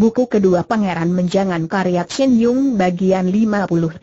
Buku kedua Pangeran Menjangan karya Chen Yung bagian 58.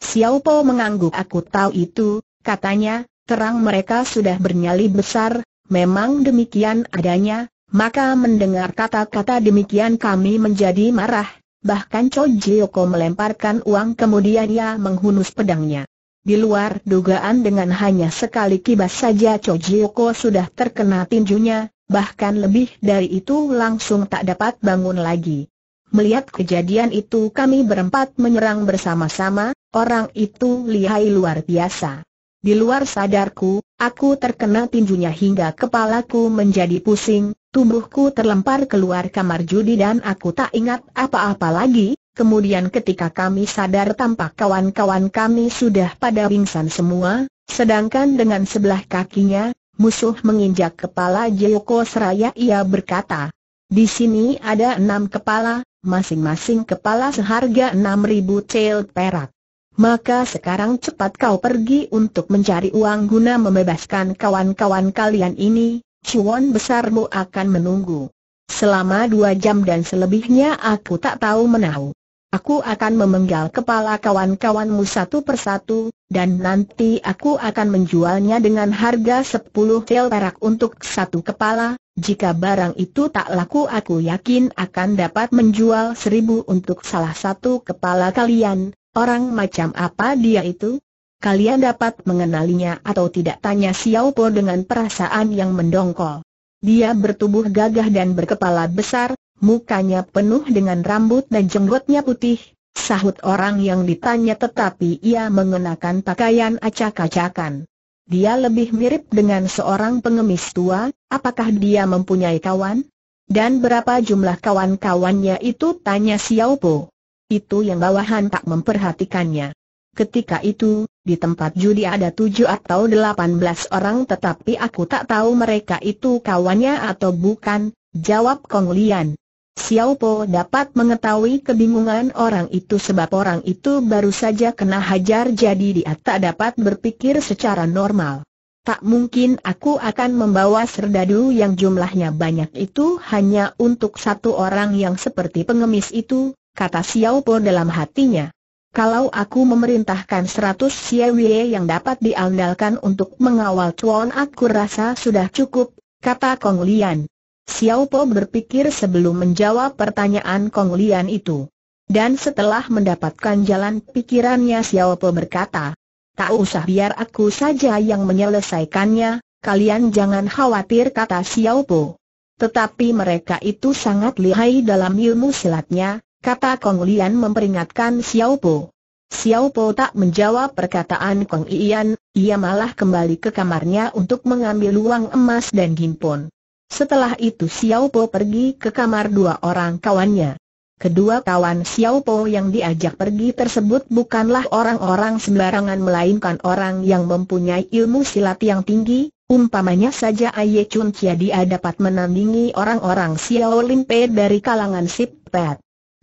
Xiao Po mengangguk aku tahu itu, katanya, terang mereka sudah bernyali besar, memang demikian adanya, maka mendengar kata-kata demikian kami menjadi marah, bahkan Cho Jioko melemparkan uang kemudian ia menghunus pedangnya. Di luar dugaan dengan hanya sekali kibas saja Cho Jioko sudah terkena tinjunya, bahkan lebih dari itu langsung tak dapat bangun lagi. Melihat kejadian itu kami berempat menyerang bersama-sama, orang itu lihai luar biasa. Di luar sadarku, aku terkena tinjunya hingga kepalaku menjadi pusing, tubuhku terlempar keluar kamar judi dan aku tak ingat apa-apa lagi. Kemudian ketika kami sadar tampak kawan-kawan kami sudah pada pingsan semua, sedangkan dengan sebelah kakinya, Musuh menginjak kepala Joko seraya ia berkata, di sini ada enam kepala, masing-masing kepala seharga enam ribu cel perak. Maka sekarang cepat kau pergi untuk mencari uang guna membebaskan kawan-kawan kalian ini, cuan besarmu akan menunggu. Selama dua jam dan selebihnya aku tak tahu menahu. Aku akan memenggal kepala kawan-kawanmu satu persatu, dan nanti aku akan menjualnya dengan harga sepuluh tel perak untuk satu kepala, jika barang itu tak laku aku yakin akan dapat menjual seribu untuk salah satu kepala kalian, orang macam apa dia itu? Kalian dapat mengenalinya atau tidak tanya Xiao Po dengan perasaan yang mendongkol. Dia bertubuh gagah dan berkepala besar, mukanya penuh dengan rambut dan jenggotnya putih, sahut orang yang ditanya tetapi ia mengenakan pakaian acak-acakan. Dia lebih mirip dengan seorang pengemis tua, apakah dia mempunyai kawan? Dan berapa jumlah kawan-kawannya itu tanya Xiao Po. Itu yang bawahan tak memperhatikannya. Ketika itu, di tempat judi ada tujuh atau delapan belas orang tetapi aku tak tahu mereka itu kawannya atau bukan, jawab Kong Lian. Xiao Po dapat mengetahui kebingungan orang itu sebab orang itu baru saja kena hajar jadi dia tak dapat berpikir secara normal. Tak mungkin aku akan membawa serdadu yang jumlahnya banyak itu hanya untuk satu orang yang seperti pengemis itu, kata Xiao Po dalam hatinya. Kalau aku memerintahkan seratus Xiewie yang dapat diandalkan untuk mengawal Chuan aku rasa sudah cukup, kata Kong Lian. Xiao Po berpikir sebelum menjawab pertanyaan Kong Lian itu. Dan setelah mendapatkan jalan pikirannya Xiao Po berkata, Tak usah biar aku saja yang menyelesaikannya, kalian jangan khawatir kata Xiao Po. Tetapi mereka itu sangat lihai dalam ilmu silatnya, kata Kong Lian memperingatkan Xiao Po. Xiao Po tak menjawab perkataan Kong Ian, ia malah kembali ke kamarnya untuk mengambil uang emas dan himpun. Setelah itu Xiao Po pergi ke kamar dua orang kawannya. Kedua kawan Xiao Po yang diajak pergi tersebut bukanlah orang-orang sembarangan melainkan orang yang mempunyai ilmu silat yang tinggi, umpamanya saja Aye Chun Chia dia dapat menandingi orang-orang Xiao Lin Pei dari kalangan Sip Pet.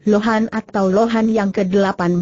Lohan atau Lohan yang ke-18,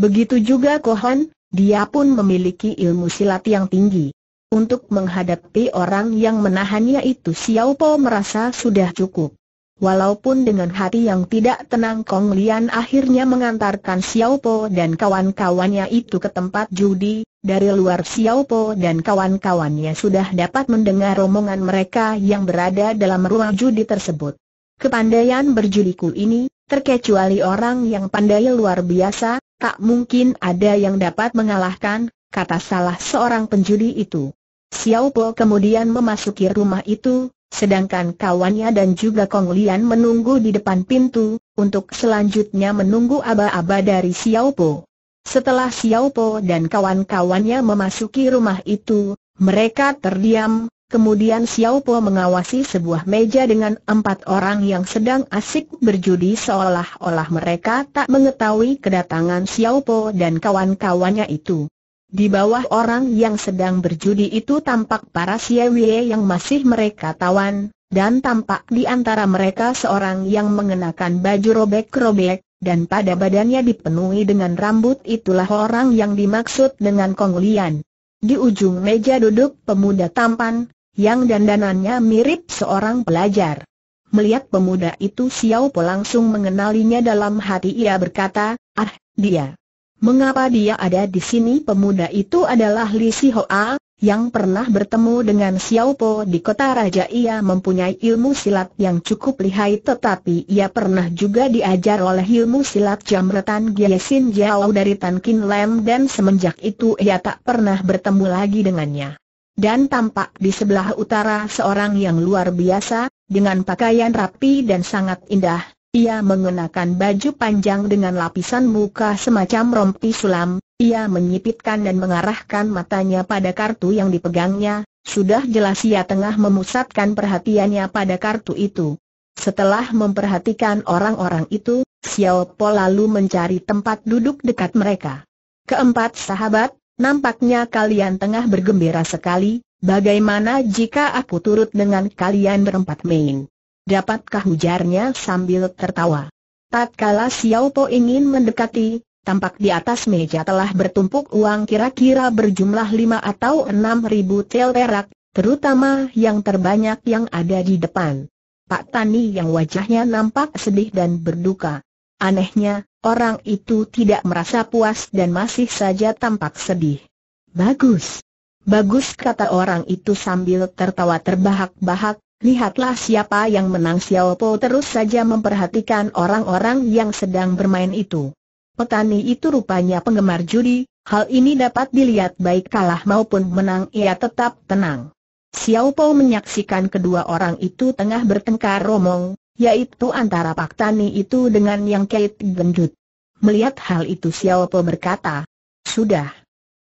begitu juga Kohan, dia pun memiliki ilmu silat yang tinggi. Untuk menghadapi orang yang menahannya itu Xiao Po merasa sudah cukup. Walaupun dengan hati yang tidak tenang Kong Lian akhirnya mengantarkan Xiao Po dan kawan-kawannya itu ke tempat judi, dari luar Xiao Po dan kawan-kawannya sudah dapat mendengar rombongan mereka yang berada dalam ruang judi tersebut. Kepandaian berjudiku ini, terkecuali orang yang pandai luar biasa, tak mungkin ada yang dapat mengalahkan, kata salah seorang penjudi itu. Xiao Po kemudian memasuki rumah itu, sedangkan kawannya dan juga Kong Lian menunggu di depan pintu, untuk selanjutnya menunggu aba-aba dari Xiao Po. Setelah Xiao Po dan kawan-kawannya memasuki rumah itu, mereka terdiam, kemudian Xiao Po mengawasi sebuah meja dengan empat orang yang sedang asik berjudi seolah-olah mereka tak mengetahui kedatangan Xiao Po dan kawan-kawannya itu. Di bawah orang yang sedang berjudi itu tampak para Siewie yang masih mereka tawan, dan tampak di antara mereka seorang yang mengenakan baju robek-robek, dan pada badannya dipenuhi dengan rambut itulah orang yang dimaksud dengan Konglian. Di ujung meja duduk pemuda tampan, yang dandanannya mirip seorang pelajar. Melihat pemuda itu Xiao Po langsung mengenalinya dalam hati ia berkata, ah, dia. Mengapa dia ada di sini? Pemuda itu adalah Li Si Hoa, yang pernah bertemu dengan Xiao Po di kota raja ia mempunyai ilmu silat yang cukup lihai tetapi ia pernah juga diajar oleh ilmu silat jamretan Dia Jiao dari Tan Kin Lam dan semenjak itu ia tak pernah bertemu lagi dengannya. Dan tampak di sebelah utara seorang yang luar biasa, dengan pakaian rapi dan sangat indah, ia mengenakan baju panjang dengan lapisan muka semacam rompi sulam, ia menyipitkan dan mengarahkan matanya pada kartu yang dipegangnya, sudah jelas ia tengah memusatkan perhatiannya pada kartu itu. Setelah memperhatikan orang-orang itu, Xiao Po lalu mencari tempat duduk dekat mereka. Keempat sahabat, nampaknya kalian tengah bergembira sekali, bagaimana jika aku turut dengan kalian berempat main? Dapatkah ujarnya sambil tertawa. Tatkala Xiao Po ingin mendekati, tampak di atas meja telah bertumpuk uang kira-kira berjumlah lima atau enam ribu tel perak, terutama yang terbanyak yang ada di depan. Pak Tani yang wajahnya nampak sedih dan berduka. Anehnya, orang itu tidak merasa puas dan masih saja tampak sedih. Bagus. Bagus kata orang itu sambil tertawa terbahak-bahak, Lihatlah siapa yang menang Xiao Po terus saja memperhatikan orang-orang yang sedang bermain itu. Petani itu rupanya penggemar judi, hal ini dapat dilihat baik kalah maupun menang ia tetap tenang. Xiao Po menyaksikan kedua orang itu tengah bertengkar romong, yaitu antara Pak Tani itu dengan Yang Kait Gendut. Melihat hal itu Xiao Po berkata, Sudah,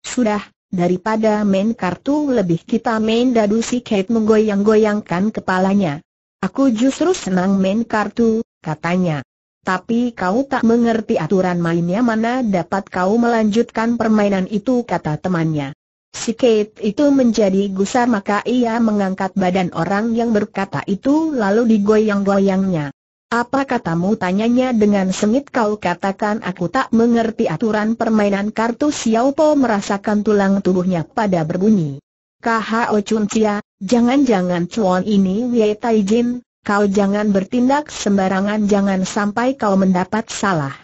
sudah, Daripada main kartu lebih kita main dadu si Kate menggoyang-goyangkan kepalanya. Aku justru senang main kartu, katanya. Tapi kau tak mengerti aturan mainnya mana dapat kau melanjutkan permainan itu kata temannya. Si Kate itu menjadi gusar maka ia mengangkat badan orang yang berkata itu lalu digoyang-goyangnya. Apa katamu tanyanya dengan sengit kau katakan aku tak mengerti aturan permainan kartu Xiao Po merasakan tulang tubuhnya pada berbunyi. Kho Chun Chia, jangan-jangan cuan ini Wei Tai Jin, kau jangan bertindak sembarangan jangan sampai kau mendapat salah.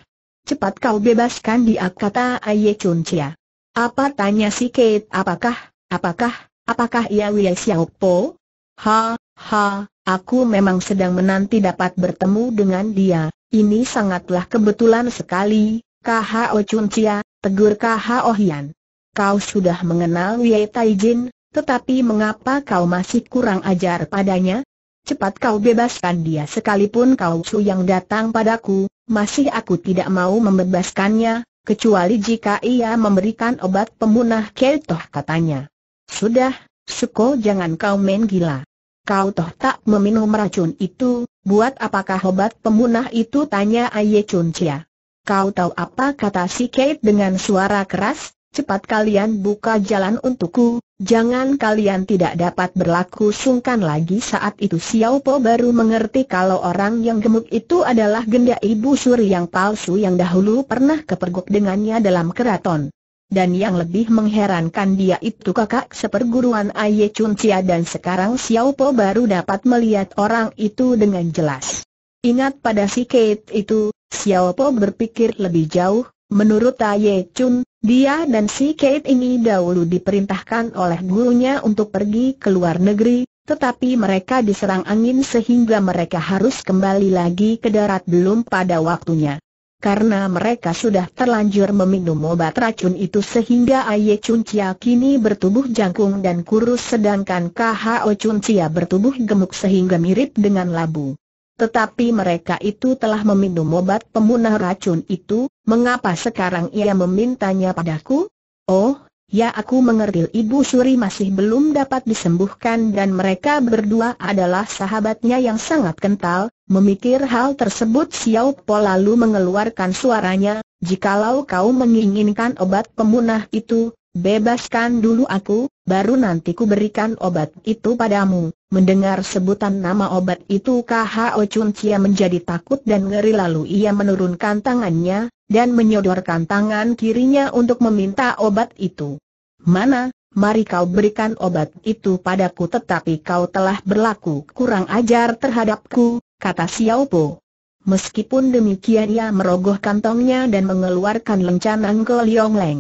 Cepat kau bebaskan dia kata Aye Chun Chia. Apa tanya si Kate apakah, apakah, apakah ia Wei Xiao Po? Ha, ha, Aku memang sedang menanti dapat bertemu dengan dia, ini sangatlah kebetulan sekali, KHO Chun Chia, tegur KHO Hian. Kau sudah mengenal Wei Taijin, tetapi mengapa kau masih kurang ajar padanya? Cepat kau bebaskan dia sekalipun kau su yang datang padaku, masih aku tidak mau membebaskannya, kecuali jika ia memberikan obat pemunah keltoh katanya. Sudah, Suko jangan kau main gila kau toh tak meminum racun itu, buat apakah obat pemunah itu tanya Aye Chun Chia. Kau tahu apa kata si Kate dengan suara keras, cepat kalian buka jalan untukku, jangan kalian tidak dapat berlaku sungkan lagi saat itu Xiao Po baru mengerti kalau orang yang gemuk itu adalah genda ibu suri yang palsu yang dahulu pernah kepergok dengannya dalam keraton dan yang lebih mengherankan dia itu kakak seperguruan Aye Chun Chia dan sekarang Xiao Po baru dapat melihat orang itu dengan jelas. Ingat pada si Kate itu, Xiao Po berpikir lebih jauh, menurut Aye Chun, dia dan si Kate ini dahulu diperintahkan oleh gurunya untuk pergi ke luar negeri, tetapi mereka diserang angin sehingga mereka harus kembali lagi ke darat belum pada waktunya karena mereka sudah terlanjur meminum obat racun itu sehingga Aye Chun Chia kini bertubuh jangkung dan kurus sedangkan KHO Chun Chia bertubuh gemuk sehingga mirip dengan labu. Tetapi mereka itu telah meminum obat pemunah racun itu, mengapa sekarang ia memintanya padaku? Oh, Ya aku mengerti Ibu Suri masih belum dapat disembuhkan dan mereka berdua adalah sahabatnya yang sangat kental, memikir hal tersebut Xiao Po lalu mengeluarkan suaranya, jikalau kau menginginkan obat pemunah itu, bebaskan dulu aku, baru nanti ku berikan obat itu padamu. Mendengar sebutan nama obat itu KHO Chun Chia menjadi takut dan ngeri lalu ia menurunkan tangannya, dan menyodorkan tangan kirinya untuk meminta obat itu. Mana, mari kau berikan obat itu padaku tetapi kau telah berlaku kurang ajar terhadapku, kata Xiao Po. Meskipun demikian ia merogoh kantongnya dan mengeluarkan lencana ke Liong Leng.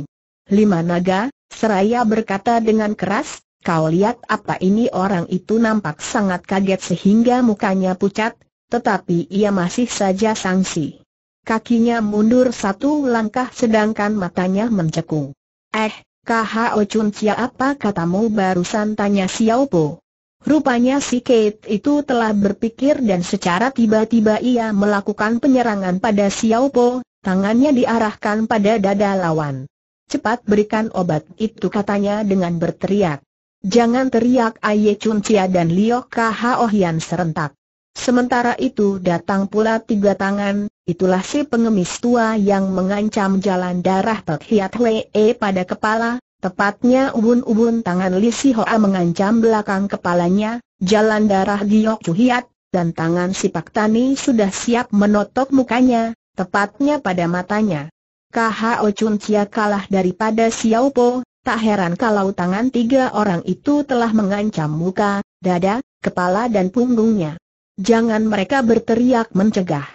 Lima naga, seraya berkata dengan keras, kau lihat apa ini orang itu nampak sangat kaget sehingga mukanya pucat, tetapi ia masih saja sangsi kakinya mundur satu langkah sedangkan matanya mencekung. Eh, KHO Chun Chia apa katamu barusan tanya Xiao Po? Rupanya si Kate itu telah berpikir dan secara tiba-tiba ia melakukan penyerangan pada Xiao Po, tangannya diarahkan pada dada lawan. Cepat berikan obat itu katanya dengan berteriak. Jangan teriak Aye Chun Chia dan Liok KHO Hian serentak. Sementara itu datang pula tiga tangan, itulah si pengemis tua yang mengancam jalan darah Pek Hiat Hwee e pada kepala, tepatnya ubun-ubun tangan Li Si Hoa mengancam belakang kepalanya, jalan darah Giok Chu Hiat, dan tangan si Pak Tani sudah siap menotok mukanya, tepatnya pada matanya. KHO Chun Chia kalah daripada Xiao Po, tak heran kalau tangan tiga orang itu telah mengancam muka, dada, kepala dan punggungnya. Jangan mereka berteriak mencegah.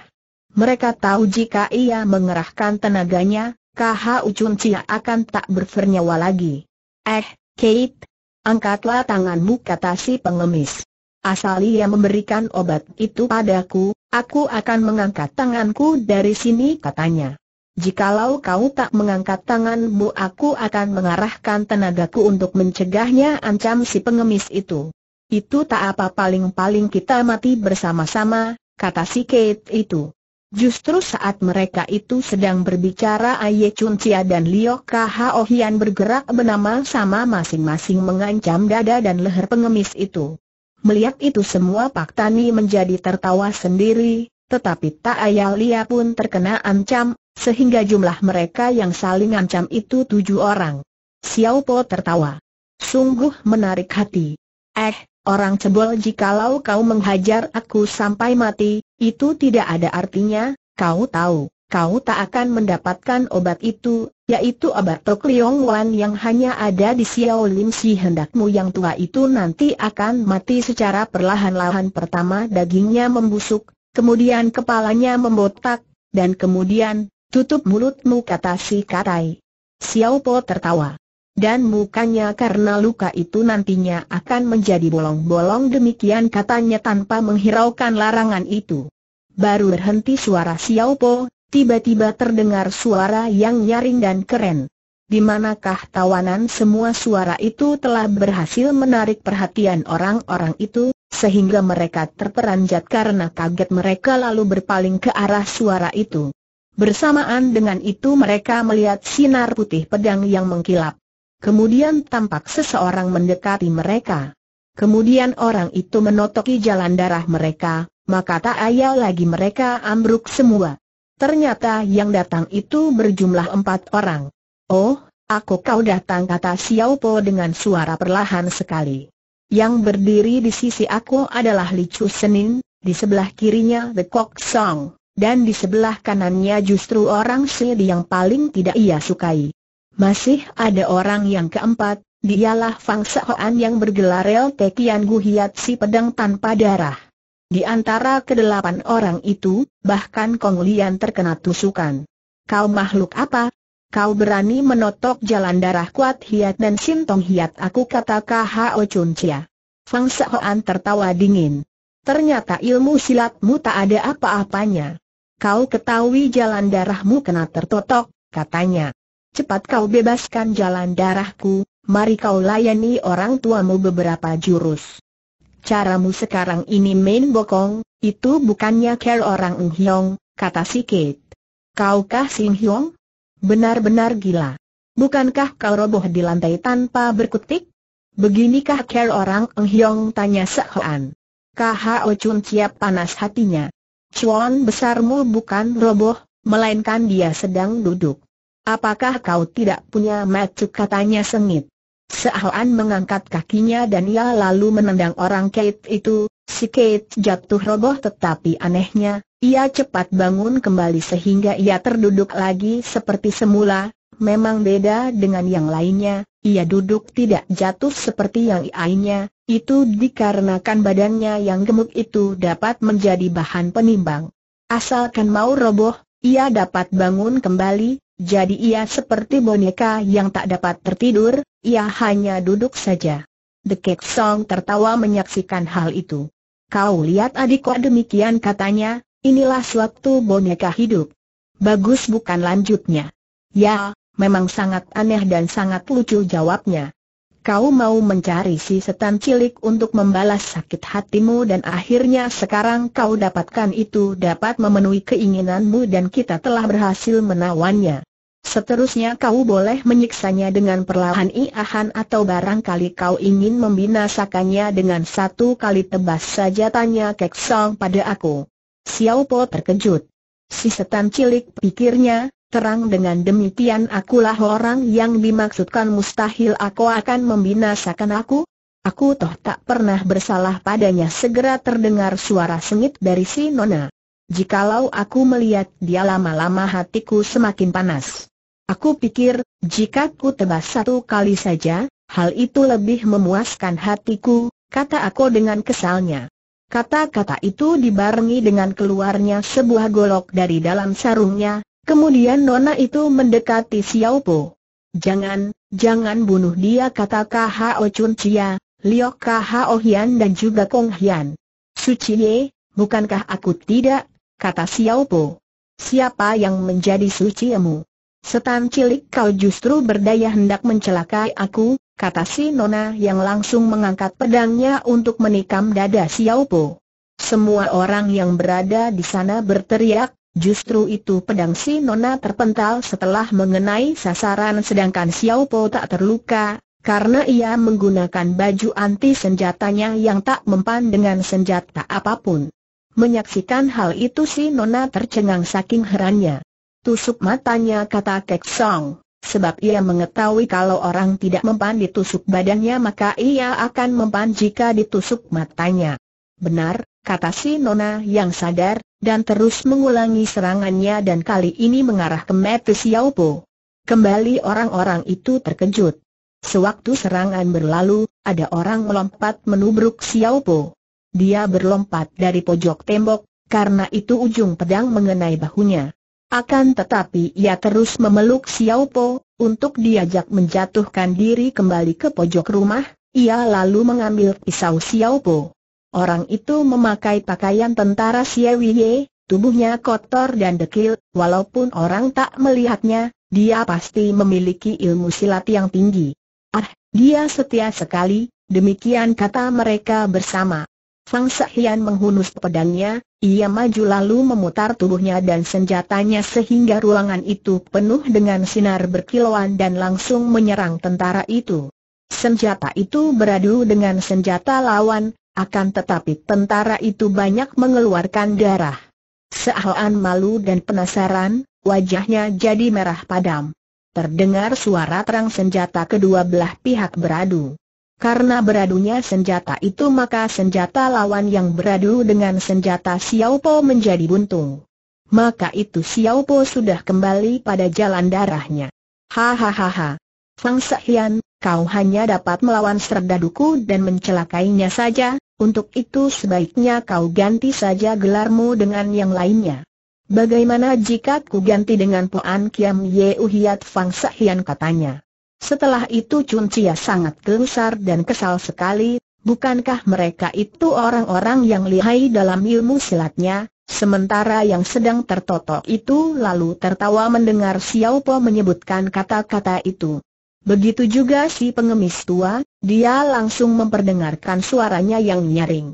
Mereka tahu jika ia mengerahkan tenaganya, KH Ucun Cia akan tak bernyawa lagi. Eh, Kate, angkatlah tanganmu kata si pengemis. Asal ia memberikan obat itu padaku, aku akan mengangkat tanganku dari sini katanya. Jikalau kau tak mengangkat tanganmu aku akan mengarahkan tenagaku untuk mencegahnya ancam si pengemis itu. Itu tak apa paling-paling kita mati bersama-sama, kata si Kate itu. Justru saat mereka itu sedang berbicara Aye Chun Cia dan Liu Kho oh Hian bergerak bernama sama masing-masing mengancam dada dan leher pengemis itu. Melihat itu semua Pak Tani menjadi tertawa sendiri, tetapi Tak Ayal Lia pun terkena ancam, sehingga jumlah mereka yang saling ancam itu tujuh orang. Xiao Po tertawa. Sungguh menarik hati. Eh, Orang cebol jikalau kau menghajar aku sampai mati, itu tidak ada artinya, kau tahu, kau tak akan mendapatkan obat itu, yaitu obat Tok Liong Wan yang hanya ada di Xiao Lim Si hendakmu yang tua itu nanti akan mati secara perlahan-lahan pertama dagingnya membusuk, kemudian kepalanya membotak, dan kemudian, tutup mulutmu kata si Katai. Xiao Po tertawa dan mukanya karena luka itu nantinya akan menjadi bolong-bolong demikian katanya tanpa menghiraukan larangan itu. Baru berhenti suara Xiao Po, tiba-tiba terdengar suara yang nyaring dan keren. Di manakah tawanan semua suara itu telah berhasil menarik perhatian orang-orang itu, sehingga mereka terperanjat karena kaget mereka lalu berpaling ke arah suara itu. Bersamaan dengan itu mereka melihat sinar putih pedang yang mengkilap. Kemudian tampak seseorang mendekati mereka. Kemudian orang itu menotoki jalan darah mereka, maka tak ayal lagi mereka ambruk semua. Ternyata yang datang itu berjumlah empat orang. Oh, aku kau datang kata Xiao Po dengan suara perlahan sekali. Yang berdiri di sisi aku adalah Li Chu Senin, di sebelah kirinya The Kok Song, dan di sebelah kanannya justru orang Shidi yang paling tidak ia sukai. Masih ada orang yang keempat, dialah Fang Sehoan yang bergelar El Tekian Guhiat si pedang tanpa darah. Di antara kedelapan orang itu, bahkan Kong Lian terkena tusukan. Kau makhluk apa? Kau berani menotok jalan darah kuat hiat dan sintong hiat aku kata K.H.O. Chun Chia. Fang Sehoan tertawa dingin. Ternyata ilmu silatmu tak ada apa-apanya. Kau ketahui jalan darahmu kena tertotok, katanya cepat kau bebaskan jalan darahku, mari kau layani orang tuamu beberapa jurus. Caramu sekarang ini main bokong, itu bukannya care orang hiong, kata si Kate. Kau Kaukah Sing hiong? Benar-benar gila. Bukankah kau roboh di lantai tanpa berkutik? Beginikah care orang hiong? tanya Sehoan. Kho Chun siap panas hatinya. Cuan besarmu bukan roboh, melainkan dia sedang duduk. Apakah kau tidak punya macu katanya sengit? Seahan mengangkat kakinya dan ia lalu menendang orang Kate itu, si Kate jatuh roboh tetapi anehnya, ia cepat bangun kembali sehingga ia terduduk lagi seperti semula, memang beda dengan yang lainnya, ia duduk tidak jatuh seperti yang lainnya. itu dikarenakan badannya yang gemuk itu dapat menjadi bahan penimbang. Asalkan mau roboh, ia dapat bangun kembali, jadi ia seperti boneka yang tak dapat tertidur, ia hanya duduk saja. The Kek Song tertawa menyaksikan hal itu. Kau lihat adikku demikian katanya, inilah suatu boneka hidup. Bagus bukan lanjutnya. Ya, memang sangat aneh dan sangat lucu jawabnya. Kau mau mencari si setan cilik untuk membalas sakit hatimu dan akhirnya sekarang kau dapatkan itu dapat memenuhi keinginanmu dan kita telah berhasil menawannya. Seterusnya kau boleh menyiksanya dengan perlahan iahan atau barangkali kau ingin membinasakannya dengan satu kali tebas saja tanya Kek Song pada aku. Xiao Po terkejut. Si setan cilik pikirnya, terang dengan demikian akulah orang yang dimaksudkan mustahil aku akan membinasakan aku? Aku toh tak pernah bersalah padanya segera terdengar suara sengit dari si Nona. Jikalau aku melihat dia lama-lama hatiku semakin panas. Aku pikir, jika ku tebas satu kali saja, hal itu lebih memuaskan hatiku, kata aku dengan kesalnya. Kata-kata itu dibarengi dengan keluarnya sebuah golok dari dalam sarungnya, kemudian nona itu mendekati Xiao Po. Jangan, jangan bunuh dia kata K.H.O. Chun Chia, Liok K.H.O. Hian dan juga Kong Hian. Suci Ye, bukankah aku tidak, kata Xiao Po. Siapa yang menjadi suci Setan cilik kau justru berdaya hendak mencelakai aku, kata si Nona yang langsung mengangkat pedangnya untuk menikam dada Xiao Po. Semua orang yang berada di sana berteriak, justru itu pedang si Nona terpental setelah mengenai sasaran sedangkan Xiao Po tak terluka, karena ia menggunakan baju anti senjatanya yang tak mempan dengan senjata apapun. Menyaksikan hal itu si Nona tercengang saking herannya. Tusuk matanya kata Kek Song. Sebab ia mengetahui kalau orang tidak mempan ditusuk badannya maka ia akan mempan jika ditusuk matanya. Benar, kata si Nona yang sadar, dan terus mengulangi serangannya dan kali ini mengarah ke Mete Xiaopo. Kembali orang-orang itu terkejut. Sewaktu serangan berlalu, ada orang melompat menubruk Xiaopo. Dia berlompat dari pojok tembok, karena itu ujung pedang mengenai bahunya. Akan tetapi ia terus memeluk Xiao Po untuk diajak menjatuhkan diri kembali ke pojok rumah, ia lalu mengambil pisau Xiao Po. Orang itu memakai pakaian tentara Wei, tubuhnya kotor dan dekil, walaupun orang tak melihatnya, dia pasti memiliki ilmu silat yang tinggi. Ah, dia setia sekali, demikian kata mereka bersama. Fang Sahian menghunus pedangnya, ia maju lalu memutar tubuhnya dan senjatanya sehingga ruangan itu penuh dengan sinar berkilauan dan langsung menyerang tentara itu. Senjata itu beradu dengan senjata lawan, akan tetapi tentara itu banyak mengeluarkan darah. Seahan malu dan penasaran, wajahnya jadi merah padam. Terdengar suara terang senjata kedua belah pihak beradu. Karena beradunya senjata itu maka senjata lawan yang beradu dengan senjata Xiao Po menjadi buntung. Maka itu Xiao Po sudah kembali pada jalan darahnya. Hahaha. Fang Sahian, kau hanya dapat melawan serdaduku dan mencelakainya saja, untuk itu sebaiknya kau ganti saja gelarmu dengan yang lainnya. Bagaimana jika ku ganti dengan Poan Kiam Ye Uhiat Fang Sahian katanya. Setelah itu Chun Chia sangat gusar dan kesal sekali, bukankah mereka itu orang-orang yang lihai dalam ilmu silatnya, sementara yang sedang tertotok itu lalu tertawa mendengar Xiao Po menyebutkan kata-kata itu. Begitu juga si pengemis tua, dia langsung memperdengarkan suaranya yang nyaring.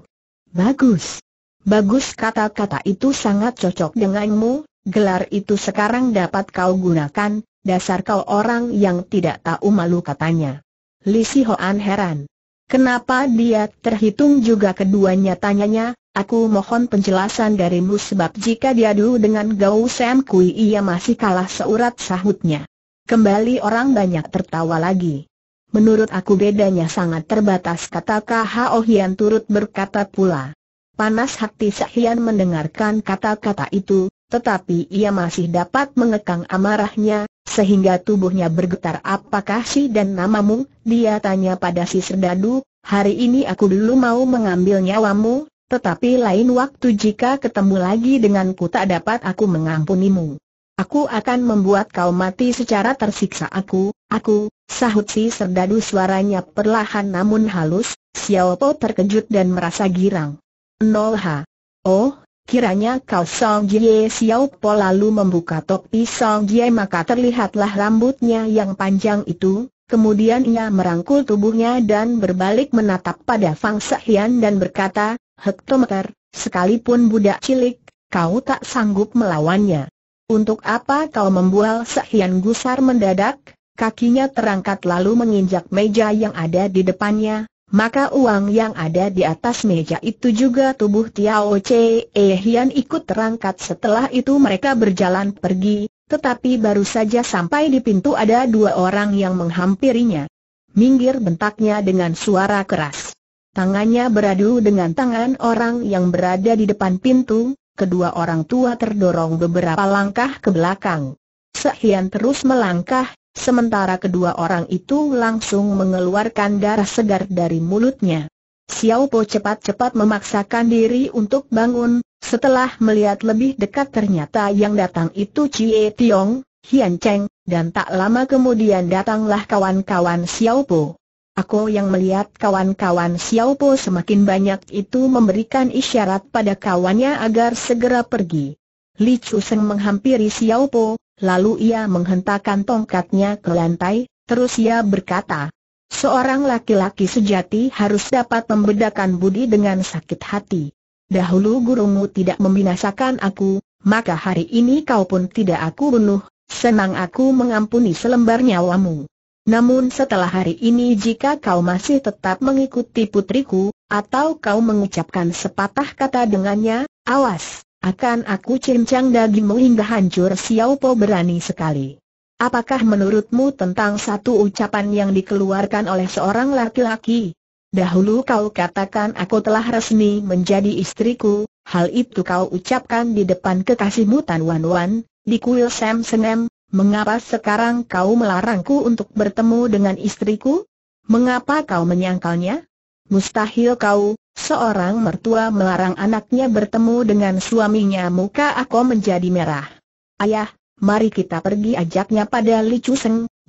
Bagus. Bagus kata-kata itu sangat cocok denganmu, Gelar itu sekarang dapat kau gunakan, dasar kau orang yang tidak tahu malu katanya. Li Sihoan heran. Kenapa dia terhitung juga keduanya tanyanya, aku mohon penjelasan darimu sebab jika diadu dengan Gao Sam Kui ia masih kalah seurat sahutnya. Kembali orang banyak tertawa lagi. Menurut aku bedanya sangat terbatas kata Kho Hian turut berkata pula. Panas hati Sahian mendengarkan kata-kata itu, tetapi ia masih dapat mengekang amarahnya, sehingga tubuhnya bergetar apakah si dan namamu, dia tanya pada si serdadu, hari ini aku dulu mau mengambil nyawamu, tetapi lain waktu jika ketemu lagi denganku tak dapat aku mengampunimu. Aku akan membuat kau mati secara tersiksa aku, aku, sahut si serdadu suaranya perlahan namun halus, Xiao Po terkejut dan merasa girang. Nol ha. Oh, Kiranya kau Song Jie Xiao Po lalu membuka topi Song Jie maka terlihatlah rambutnya yang panjang itu, kemudian ia merangkul tubuhnya dan berbalik menatap pada Fang Sahian dan berkata, Hektometer, sekalipun budak cilik, kau tak sanggup melawannya. Untuk apa kau membual Sahian gusar mendadak? Kakinya terangkat lalu menginjak meja yang ada di depannya, maka uang yang ada di atas meja itu juga tubuh Tiao Che eh Hian ikut terangkat setelah itu mereka berjalan pergi, tetapi baru saja sampai di pintu ada dua orang yang menghampirinya. Minggir bentaknya dengan suara keras. Tangannya beradu dengan tangan orang yang berada di depan pintu, kedua orang tua terdorong beberapa langkah ke belakang. Sehian terus melangkah, Sementara kedua orang itu langsung mengeluarkan darah segar dari mulutnya. Xiao Po cepat-cepat memaksakan diri untuk bangun, setelah melihat lebih dekat ternyata yang datang itu Chie Tiong, Hian Cheng, dan tak lama kemudian datanglah kawan-kawan Xiao Po. Aku yang melihat kawan-kawan Xiao Po semakin banyak itu memberikan isyarat pada kawannya agar segera pergi. Li Chu Seng menghampiri Xiao Po, Lalu ia menghentakkan tongkatnya ke lantai, terus ia berkata, Seorang laki-laki sejati harus dapat membedakan budi dengan sakit hati. Dahulu gurumu tidak membinasakan aku, maka hari ini kau pun tidak aku bunuh, senang aku mengampuni selembar nyawamu. Namun setelah hari ini jika kau masih tetap mengikuti putriku, atau kau mengucapkan sepatah kata dengannya, awas, akan aku cincang dagingmu hingga hancur Xiao Po berani sekali. Apakah menurutmu tentang satu ucapan yang dikeluarkan oleh seorang laki-laki? Dahulu kau katakan aku telah resmi menjadi istriku, hal itu kau ucapkan di depan kekasihmu Tan Wan Wan, di kuil Sam Senem, mengapa sekarang kau melarangku untuk bertemu dengan istriku? Mengapa kau menyangkalnya? Mustahil kau, seorang mertua melarang anaknya bertemu dengan suaminya muka aku menjadi merah. Ayah, mari kita pergi ajaknya pada Li Chu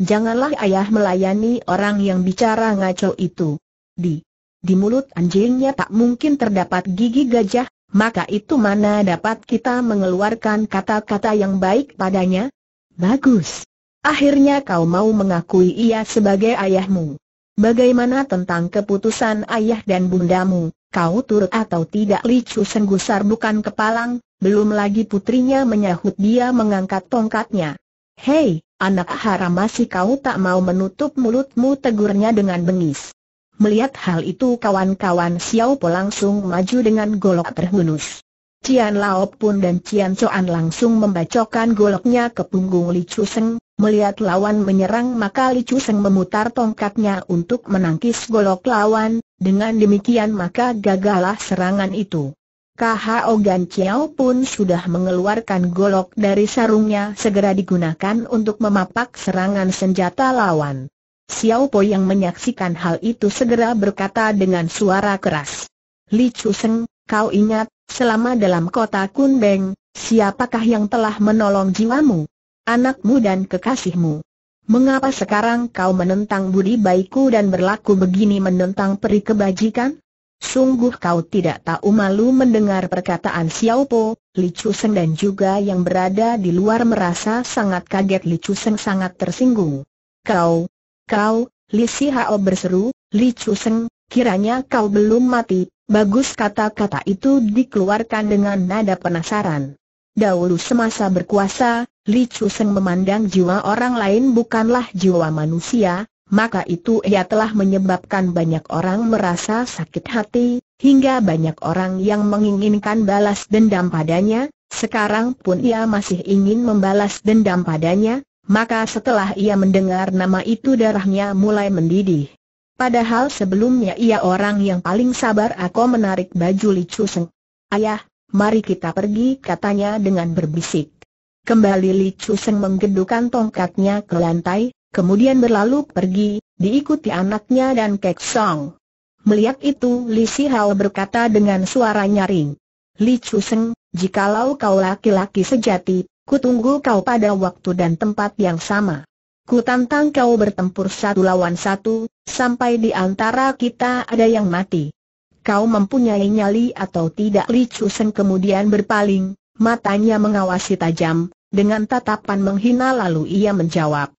janganlah ayah melayani orang yang bicara ngaco itu. Di, di mulut anjingnya tak mungkin terdapat gigi gajah, maka itu mana dapat kita mengeluarkan kata-kata yang baik padanya? Bagus. Akhirnya kau mau mengakui ia sebagai ayahmu. Bagaimana tentang keputusan ayah dan bundamu, kau turut atau tidak licu senggusar bukan kepalang, belum lagi putrinya menyahut dia mengangkat tongkatnya. Hei, anak haram masih kau tak mau menutup mulutmu tegurnya dengan bengis. Melihat hal itu kawan-kawan Xiao Po langsung maju dengan golok terhunus. Cian Lao pun dan Cian Coan langsung membacokan goloknya ke punggung Li Chu Seng, Melihat lawan menyerang maka Li Chuseng memutar tongkatnya untuk menangkis golok lawan, dengan demikian maka gagalah serangan itu. KHO Gan Chiao pun sudah mengeluarkan golok dari sarungnya segera digunakan untuk memapak serangan senjata lawan. Xiao Po yang menyaksikan hal itu segera berkata dengan suara keras. Li Chuseng, kau ingat, selama dalam kota Kunbeng, siapakah yang telah menolong jiwamu? anakmu dan kekasihmu. Mengapa sekarang kau menentang budi baikku dan berlaku begini menentang peri kebajikan? Sungguh kau tidak tahu malu mendengar perkataan Xiao Po, Li Seng dan juga yang berada di luar merasa sangat kaget Li Seng sangat tersinggung. Kau, kau, Li Si Hao berseru, Li Seng, kiranya kau belum mati, bagus kata-kata itu dikeluarkan dengan nada penasaran. Dahulu semasa berkuasa, Li Seng memandang jiwa orang lain bukanlah jiwa manusia, maka itu ia telah menyebabkan banyak orang merasa sakit hati, hingga banyak orang yang menginginkan balas dendam padanya, sekarang pun ia masih ingin membalas dendam padanya, maka setelah ia mendengar nama itu darahnya mulai mendidih. Padahal sebelumnya ia orang yang paling sabar aku menarik baju Li Seng. Ayah, mari kita pergi katanya dengan berbisik. Kembali Li Chu Seng menggendukan tongkatnya ke lantai, kemudian berlalu pergi, diikuti anaknya dan Kek Song. Melihat itu Li Si Hao berkata dengan suara nyaring. Li Chu Seng, jikalau kau laki-laki sejati, ku tunggu kau pada waktu dan tempat yang sama. Ku tantang kau bertempur satu lawan satu, sampai di antara kita ada yang mati. Kau mempunyai nyali atau tidak Li Chu Seng kemudian berpaling, matanya mengawasi tajam, dengan tatapan menghina lalu ia menjawab.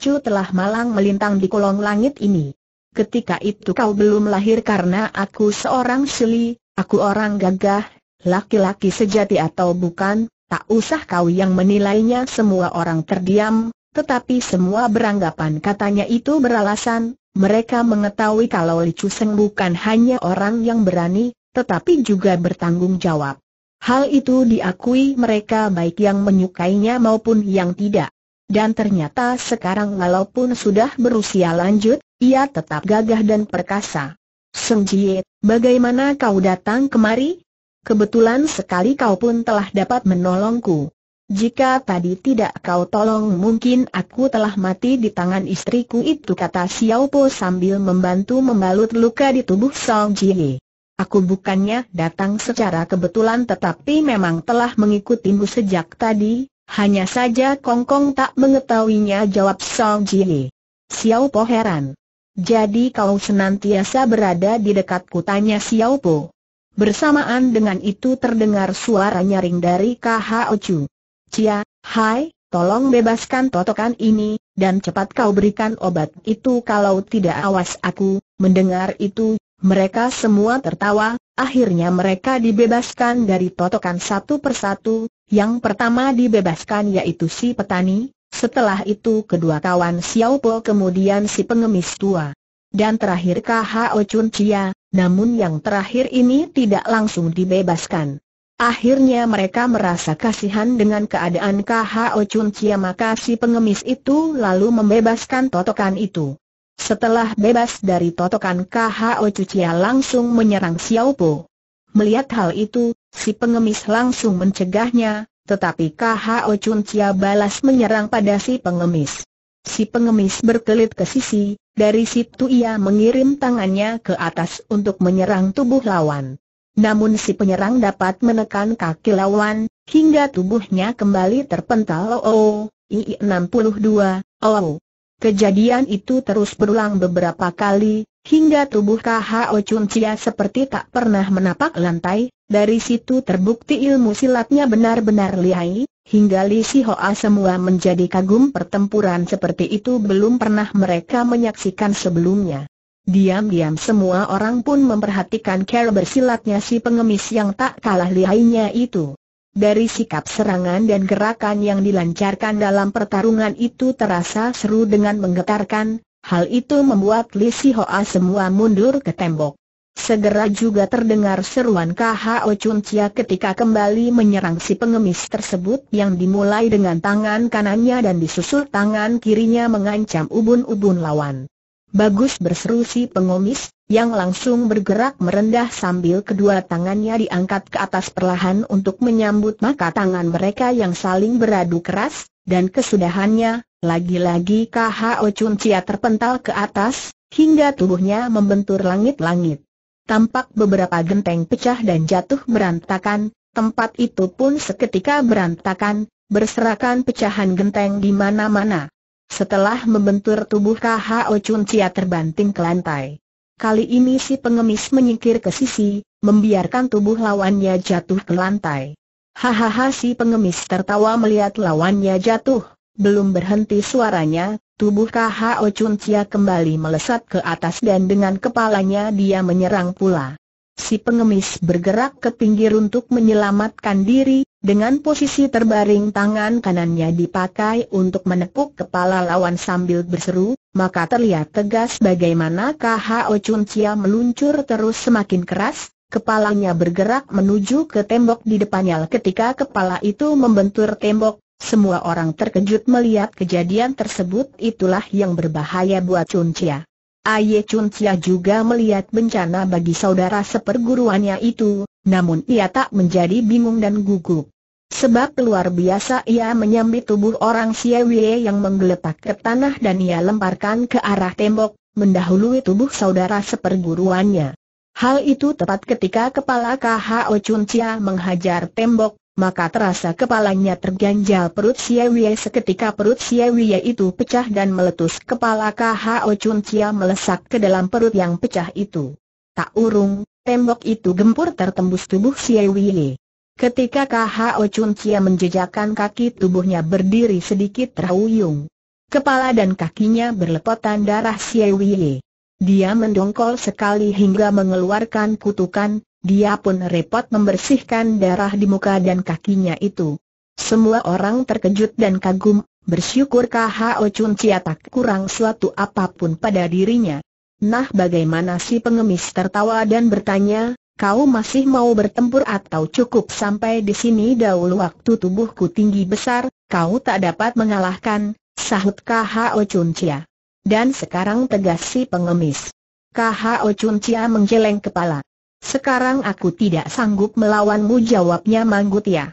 Chu telah malang melintang di kolong langit ini. Ketika itu kau belum lahir karena aku seorang suli, aku orang gagah, laki-laki sejati atau bukan, tak usah kau yang menilainya semua orang terdiam, tetapi semua beranggapan katanya itu beralasan, mereka mengetahui kalau Chu Seng bukan hanya orang yang berani, tetapi juga bertanggung jawab. Hal itu diakui mereka baik yang menyukainya maupun yang tidak. Dan ternyata sekarang walaupun sudah berusia lanjut, ia tetap gagah dan perkasa. Seng Jie, bagaimana kau datang kemari? Kebetulan sekali kau pun telah dapat menolongku. Jika tadi tidak kau tolong mungkin aku telah mati di tangan istriku itu kata Xiao Po sambil membantu membalut luka di tubuh Song Jie. Aku bukannya datang secara kebetulan tetapi memang telah mengikutimu sejak tadi, hanya saja Kongkong tak mengetahuinya jawab Song Jie. Xiao Po heran. Jadi kau senantiasa berada di dekatku tanya Xiao Po. Bersamaan dengan itu terdengar suara nyaring dari KHO Ocu. Cia, hai, tolong bebaskan totokan ini, dan cepat kau berikan obat itu kalau tidak awas aku, mendengar itu mereka semua tertawa, akhirnya mereka dibebaskan dari totokan satu persatu, yang pertama dibebaskan yaitu si petani, setelah itu kedua kawan Xiao Po kemudian si pengemis tua. Dan terakhir K.H.O. Chun Chia, namun yang terakhir ini tidak langsung dibebaskan. Akhirnya mereka merasa kasihan dengan keadaan K.H.O. Chun Chia maka si pengemis itu lalu membebaskan totokan itu. Setelah bebas dari totokan KHO Cucia langsung menyerang Xiao Po. Melihat hal itu, si pengemis langsung mencegahnya, tetapi KHO Cucia balas menyerang pada si pengemis. Si pengemis berkelit ke sisi, dari situ ia mengirim tangannya ke atas untuk menyerang tubuh lawan. Namun si penyerang dapat menekan kaki lawan, hingga tubuhnya kembali terpental. Oh, oh, II62, oh, Kejadian itu terus berulang beberapa kali, hingga tubuh K.H.O. Chun Chia seperti tak pernah menapak lantai, dari situ terbukti ilmu silatnya benar-benar lihai, hingga Li Si Hoa semua menjadi kagum pertempuran seperti itu belum pernah mereka menyaksikan sebelumnya. Diam-diam semua orang pun memperhatikan cara bersilatnya si pengemis yang tak kalah lihainya itu. Dari sikap serangan dan gerakan yang dilancarkan dalam pertarungan itu terasa seru dengan menggetarkan, hal itu membuat Li Hoa semua mundur ke tembok. Segera juga terdengar seruan K.H.O. Chun Chia ketika kembali menyerang si pengemis tersebut yang dimulai dengan tangan kanannya dan disusul tangan kirinya mengancam ubun-ubun lawan. Bagus berseru si pengemis, yang langsung bergerak merendah sambil kedua tangannya diangkat ke atas perlahan untuk menyambut maka tangan mereka yang saling beradu keras, dan kesudahannya, lagi-lagi KHO Chun Chia terpental ke atas, hingga tubuhnya membentur langit-langit. Tampak beberapa genteng pecah dan jatuh berantakan, tempat itu pun seketika berantakan, berserakan pecahan genteng di mana-mana. Setelah membentur tubuh KHO Chun Chia terbanting ke lantai. Kali ini si pengemis menyingkir ke sisi, membiarkan tubuh lawannya jatuh ke lantai. Hahaha si pengemis tertawa melihat lawannya jatuh, belum berhenti suaranya, tubuh KHO Chun Chia kembali melesat ke atas dan dengan kepalanya dia menyerang pula. Si pengemis bergerak ke pinggir untuk menyelamatkan diri, dengan posisi terbaring tangan kanannya dipakai untuk menepuk kepala lawan sambil berseru, maka terlihat tegas bagaimana KHO Chun Chia meluncur terus semakin keras, kepalanya bergerak menuju ke tembok di depannya ketika kepala itu membentur tembok, semua orang terkejut melihat kejadian tersebut itulah yang berbahaya buat Chun Chia. Aye Chun juga melihat bencana bagi saudara seperguruannya itu, namun ia tak menjadi bingung dan gugup. Sebab luar biasa ia menyambit tubuh orang Siewie yang menggeletak ke tanah dan ia lemparkan ke arah tembok, mendahului tubuh saudara seperguruannya. Hal itu tepat ketika kepala KHO Chun Cia menghajar tembok, maka terasa kepalanya terganjal perut Siawiye seketika perut Siawiye itu pecah dan meletus kepala K.H.O. Chun Chia melesak ke dalam perut yang pecah itu. Tak urung, tembok itu gempur tertembus tubuh Siawiye. Ketika K.H.O. Chun Chia menjejakkan kaki tubuhnya berdiri sedikit terhuyung. Kepala dan kakinya berlepotan darah Siawiye. Dia mendongkol sekali hingga mengeluarkan kutukan, dia pun repot membersihkan darah di muka dan kakinya itu. Semua orang terkejut dan kagum, bersyukur K.H.O. Chun Chia tak kurang suatu apapun pada dirinya. Nah bagaimana si pengemis tertawa dan bertanya, kau masih mau bertempur atau cukup sampai di sini dahulu waktu tubuhku tinggi besar, kau tak dapat mengalahkan, sahut K.H.O. Chun Chia. Dan sekarang tegas si pengemis. K.H.O. Chun Chia menggeleng kepala. Sekarang aku tidak sanggup melawanmu jawabnya Manggutia. Ya.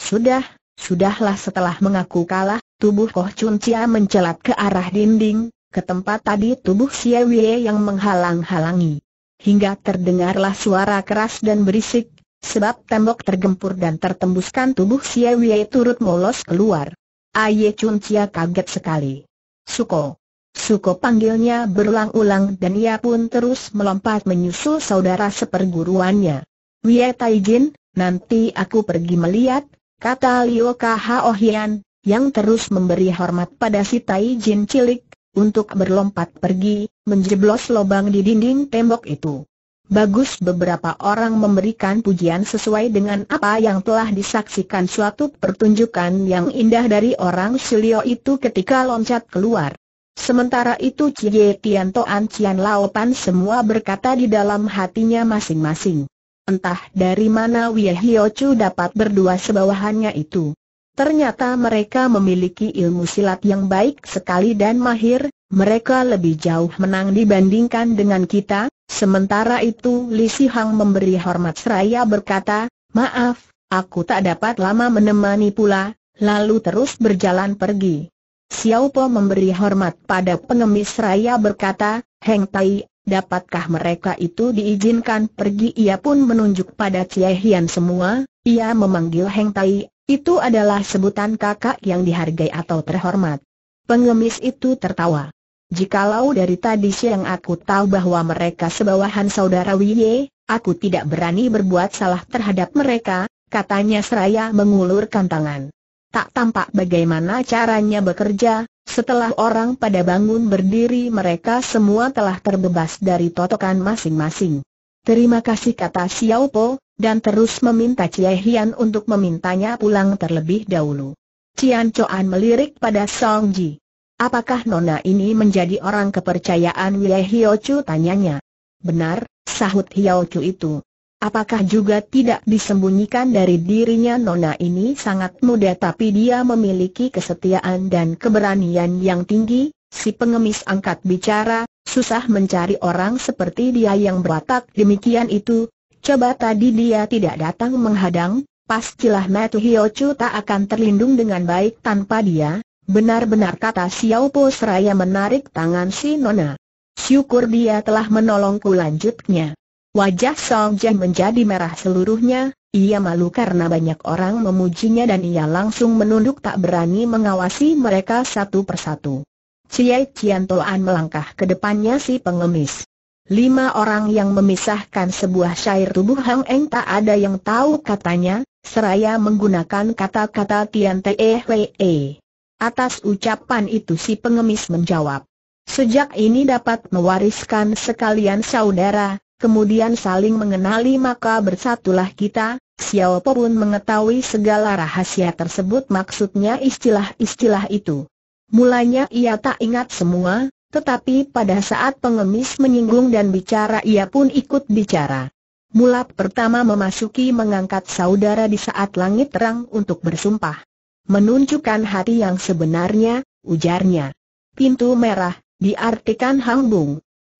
Sudah, sudahlah setelah mengaku kalah, tubuh Koh Chun Chia mencelat ke arah dinding, ke tempat tadi tubuh Xie Wei yang menghalang-halangi. Hingga terdengarlah suara keras dan berisik, sebab tembok tergempur dan tertembuskan tubuh Xie Wei turut molos keluar. Aye Chun Chia kaget sekali. Suko, Suko panggilnya berulang-ulang dan ia pun terus melompat menyusul saudara seperguruannya. Wie Taijin, nanti aku pergi melihat, kata Liu Kho yang terus memberi hormat pada si Taijin cilik, untuk berlompat pergi, menjeblos lubang di dinding tembok itu. Bagus beberapa orang memberikan pujian sesuai dengan apa yang telah disaksikan suatu pertunjukan yang indah dari orang Silio itu ketika loncat keluar. Sementara itu Cie Tian Toan Cian Pan, semua berkata di dalam hatinya masing-masing. Entah dari mana Wei Hio Chu dapat berdua sebawahannya itu. Ternyata mereka memiliki ilmu silat yang baik sekali dan mahir, mereka lebih jauh menang dibandingkan dengan kita, sementara itu Li Si Hang memberi hormat seraya berkata, Maaf, aku tak dapat lama menemani pula, lalu terus berjalan pergi. Xiao Po memberi hormat pada pengemis raya berkata, Heng Tai, dapatkah mereka itu diizinkan pergi? Ia pun menunjuk pada Cie Hian semua, ia memanggil Heng Tai, itu adalah sebutan kakak yang dihargai atau terhormat. Pengemis itu tertawa. Jikalau dari tadi siang aku tahu bahwa mereka sebawahan saudara Wiye, aku tidak berani berbuat salah terhadap mereka, katanya seraya mengulurkan tangan tak tampak bagaimana caranya bekerja, setelah orang pada bangun berdiri mereka semua telah terbebas dari totokan masing-masing. Terima kasih kata Xiao Po, dan terus meminta Cie Hian untuk memintanya pulang terlebih dahulu. Cian Coan melirik pada Song Ji. Apakah nona ini menjadi orang kepercayaan Wei Hiao Chu tanyanya? Benar, sahut Hiao Chu itu. Apakah juga tidak disembunyikan dari dirinya Nona ini sangat muda tapi dia memiliki kesetiaan dan keberanian yang tinggi? Si pengemis angkat bicara, susah mencari orang seperti dia yang berwatak demikian itu. Coba tadi dia tidak datang menghadang, pastilah Matu Hiochu tak akan terlindung dengan baik tanpa dia. Benar-benar kata Xiao Po seraya menarik tangan si Nona. Syukur dia telah menolongku lanjutnya. Wajah Song Salja menjadi merah seluruhnya, ia malu karena banyak orang memujinya dan ia langsung menunduk tak berani mengawasi mereka satu persatu. Cian Ciantoan melangkah ke depannya si pengemis. Lima orang yang memisahkan sebuah syair tubuh Hang Eng tak ada yang tahu katanya, seraya menggunakan kata-kata Tian Tehwe. Atas ucapan itu si pengemis menjawab. Sejak ini dapat mewariskan sekalian saudara, kemudian saling mengenali maka bersatulah kita, Xiao Po pun mengetahui segala rahasia tersebut maksudnya istilah-istilah itu. Mulanya ia tak ingat semua, tetapi pada saat pengemis menyinggung dan bicara ia pun ikut bicara. Mulap pertama memasuki mengangkat saudara di saat langit terang untuk bersumpah. Menunjukkan hati yang sebenarnya, ujarnya. Pintu merah, diartikan Hang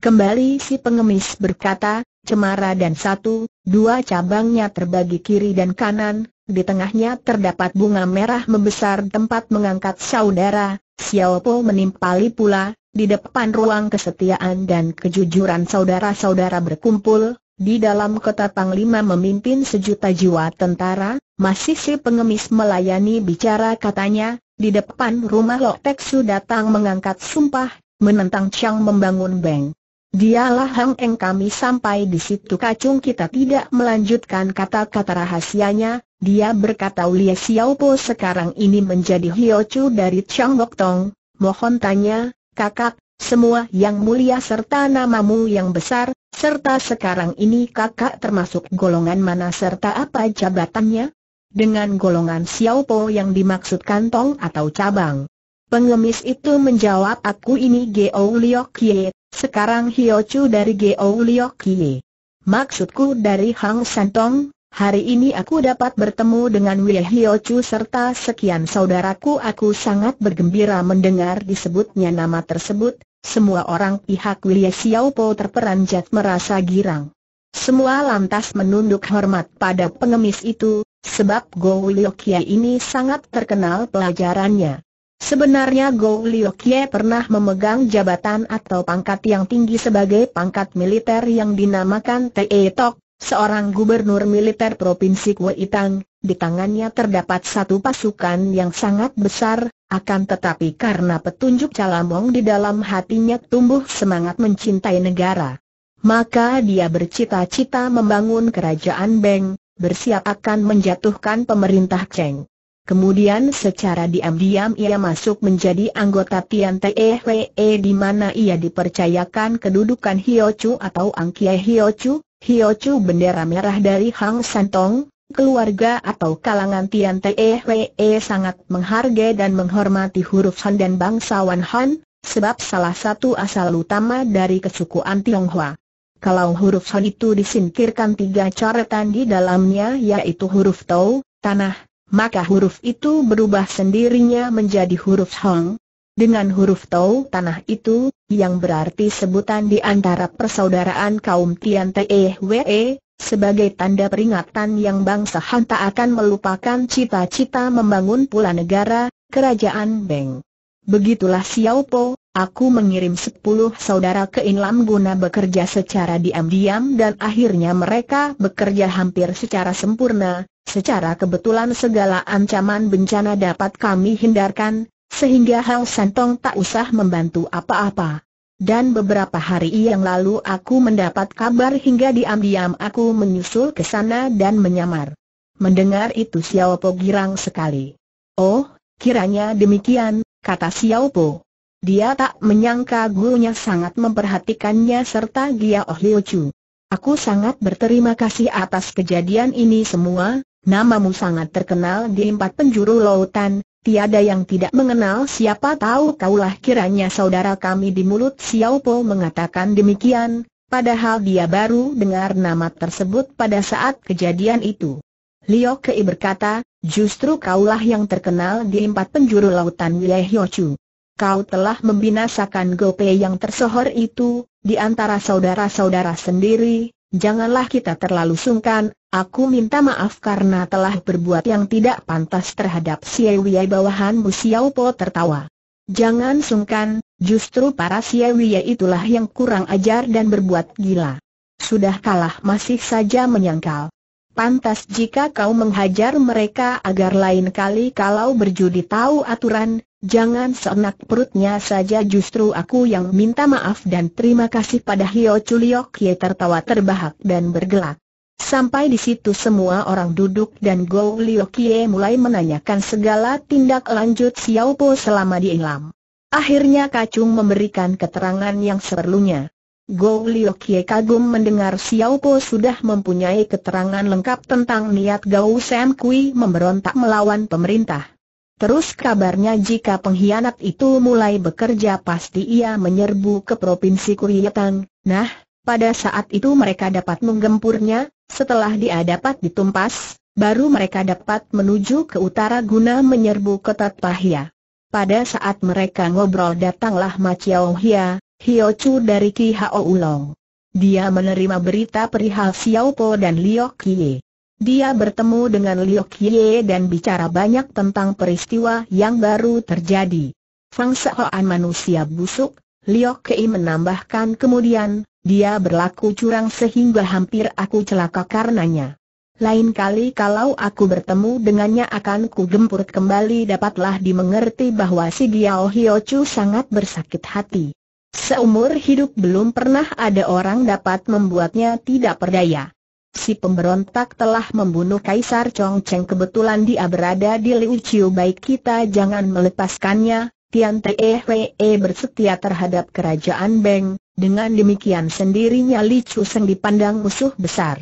Kembali si pengemis berkata, cemara dan satu, dua cabangnya terbagi kiri dan kanan, di tengahnya terdapat bunga merah membesar tempat mengangkat saudara, Xiaopo menimpali pula, di depan ruang kesetiaan dan kejujuran saudara-saudara berkumpul, di dalam kota Panglima memimpin sejuta jiwa tentara, masih si pengemis melayani bicara katanya, di depan rumah Lok Teksu datang mengangkat sumpah, menentang Chang membangun bank. Dialah Hang Eng kami sampai di situ kacung kita tidak melanjutkan kata-kata rahasianya, dia berkata Ulia Xiaopo sekarang ini menjadi chu dari Chang Bok Tong, mohon tanya, kakak, semua yang mulia serta namamu yang besar, serta sekarang ini kakak termasuk golongan mana serta apa jabatannya? Dengan golongan Xiaopo yang dimaksudkan tong atau cabang. Pengemis itu menjawab aku ini Geo Kie. sekarang Hio Chu dari Geo Kie. Maksudku dari Hang Santong, hari ini aku dapat bertemu dengan Wei Hio Chu serta sekian saudaraku aku sangat bergembira mendengar disebutnya nama tersebut, semua orang pihak Wei Po terperanjat merasa girang. Semua lantas menunduk hormat pada pengemis itu, sebab Go Kie ini sangat terkenal pelajarannya. Sebenarnya Go Kie pernah memegang jabatan atau pangkat yang tinggi sebagai pangkat militer yang dinamakan Te Tok, seorang gubernur militer Provinsi Tang. di tangannya terdapat satu pasukan yang sangat besar, akan tetapi karena petunjuk Calamong di dalam hatinya tumbuh semangat mencintai negara. Maka dia bercita-cita membangun kerajaan Beng, bersiap akan menjatuhkan pemerintah Cheng. Kemudian secara diam-diam ia masuk menjadi anggota Tian Tehwe di mana ia dipercayakan kedudukan Hiochu atau Angkia Hiochu, Hiochu bendera merah dari Hang Santong, keluarga atau kalangan Tian Tehwe sangat menghargai dan menghormati huruf Han dan bangsawan Han, sebab salah satu asal utama dari kesukuan Tionghoa. Kalau huruf Han itu disingkirkan tiga coretan di dalamnya yaitu huruf Tau, tanah, maka huruf itu berubah sendirinya menjadi huruf Hong. Dengan huruf Tau tanah itu, yang berarti sebutan di antara persaudaraan kaum Tian Tewe, sebagai tanda peringatan yang bangsa Han tak akan melupakan cita-cita membangun pula negara, kerajaan Beng. Begitulah Xiao Po, Aku mengirim sepuluh saudara ke Inlam guna bekerja secara diam-diam dan akhirnya mereka bekerja hampir secara sempurna, secara kebetulan segala ancaman bencana dapat kami hindarkan, sehingga Hang Santong tak usah membantu apa-apa. Dan beberapa hari yang lalu aku mendapat kabar hingga diam-diam aku menyusul ke sana dan menyamar. Mendengar itu Xiao Po girang sekali. Oh, kiranya demikian, kata Xiao Po. Dia tak menyangka gurunya sangat memperhatikannya serta Gia Oh Liu Chu. Aku sangat berterima kasih atas kejadian ini semua, namamu sangat terkenal di empat penjuru lautan, tiada yang tidak mengenal siapa tahu kaulah kiranya saudara kami di mulut Xiao Po mengatakan demikian, padahal dia baru dengar nama tersebut pada saat kejadian itu. Liu Kei berkata, justru kaulah yang terkenal di empat penjuru lautan wilayah Yochu kau telah membinasakan Gope yang tersohor itu, di antara saudara-saudara sendiri, janganlah kita terlalu sungkan, aku minta maaf karena telah berbuat yang tidak pantas terhadap Siewie bawahanmu Xiao Po tertawa. Jangan sungkan, justru para Siewie itulah yang kurang ajar dan berbuat gila. Sudah kalah masih saja menyangkal. Pantas jika kau menghajar mereka agar lain kali kalau berjudi tahu aturan, Jangan seenak perutnya saja justru aku yang minta maaf dan terima kasih pada Hio Chuliok Ye tertawa terbahak dan bergelak. Sampai di situ semua orang duduk dan Go Ye mulai menanyakan segala tindak lanjut Xiao Po selama di Inglam. Akhirnya Kacung memberikan keterangan yang seperlunya. Go Ye kagum mendengar Xiao Po sudah mempunyai keterangan lengkap tentang niat Gao Sam Kui memberontak melawan pemerintah. Terus kabarnya jika pengkhianat itu mulai bekerja pasti ia menyerbu ke Provinsi Kurietang. Nah, pada saat itu mereka dapat menggempurnya, setelah dia dapat ditumpas, baru mereka dapat menuju ke utara guna menyerbu ke Tatpahia. Pada saat mereka ngobrol datanglah Maciao Hia, Hio Chu dari Ki Hao Ulong. Dia menerima berita perihal Xiao Po dan Liu Kie. Dia bertemu dengan Liu Qiye dan bicara banyak tentang peristiwa yang baru terjadi. Fang Sehoan manusia busuk, Liu Qiye menambahkan kemudian, dia berlaku curang sehingga hampir aku celaka karenanya. Lain kali kalau aku bertemu dengannya akan ku gempur kembali dapatlah dimengerti bahwa si Giao Hio Chu sangat bersakit hati. Seumur hidup belum pernah ada orang dapat membuatnya tidak berdaya si pemberontak telah membunuh Kaisar Chong Cheng kebetulan dia berada di Liu Chiu baik kita jangan melepaskannya, Tian Hwe bersetia terhadap kerajaan Beng, dengan demikian sendirinya Li Chu Seng dipandang musuh besar.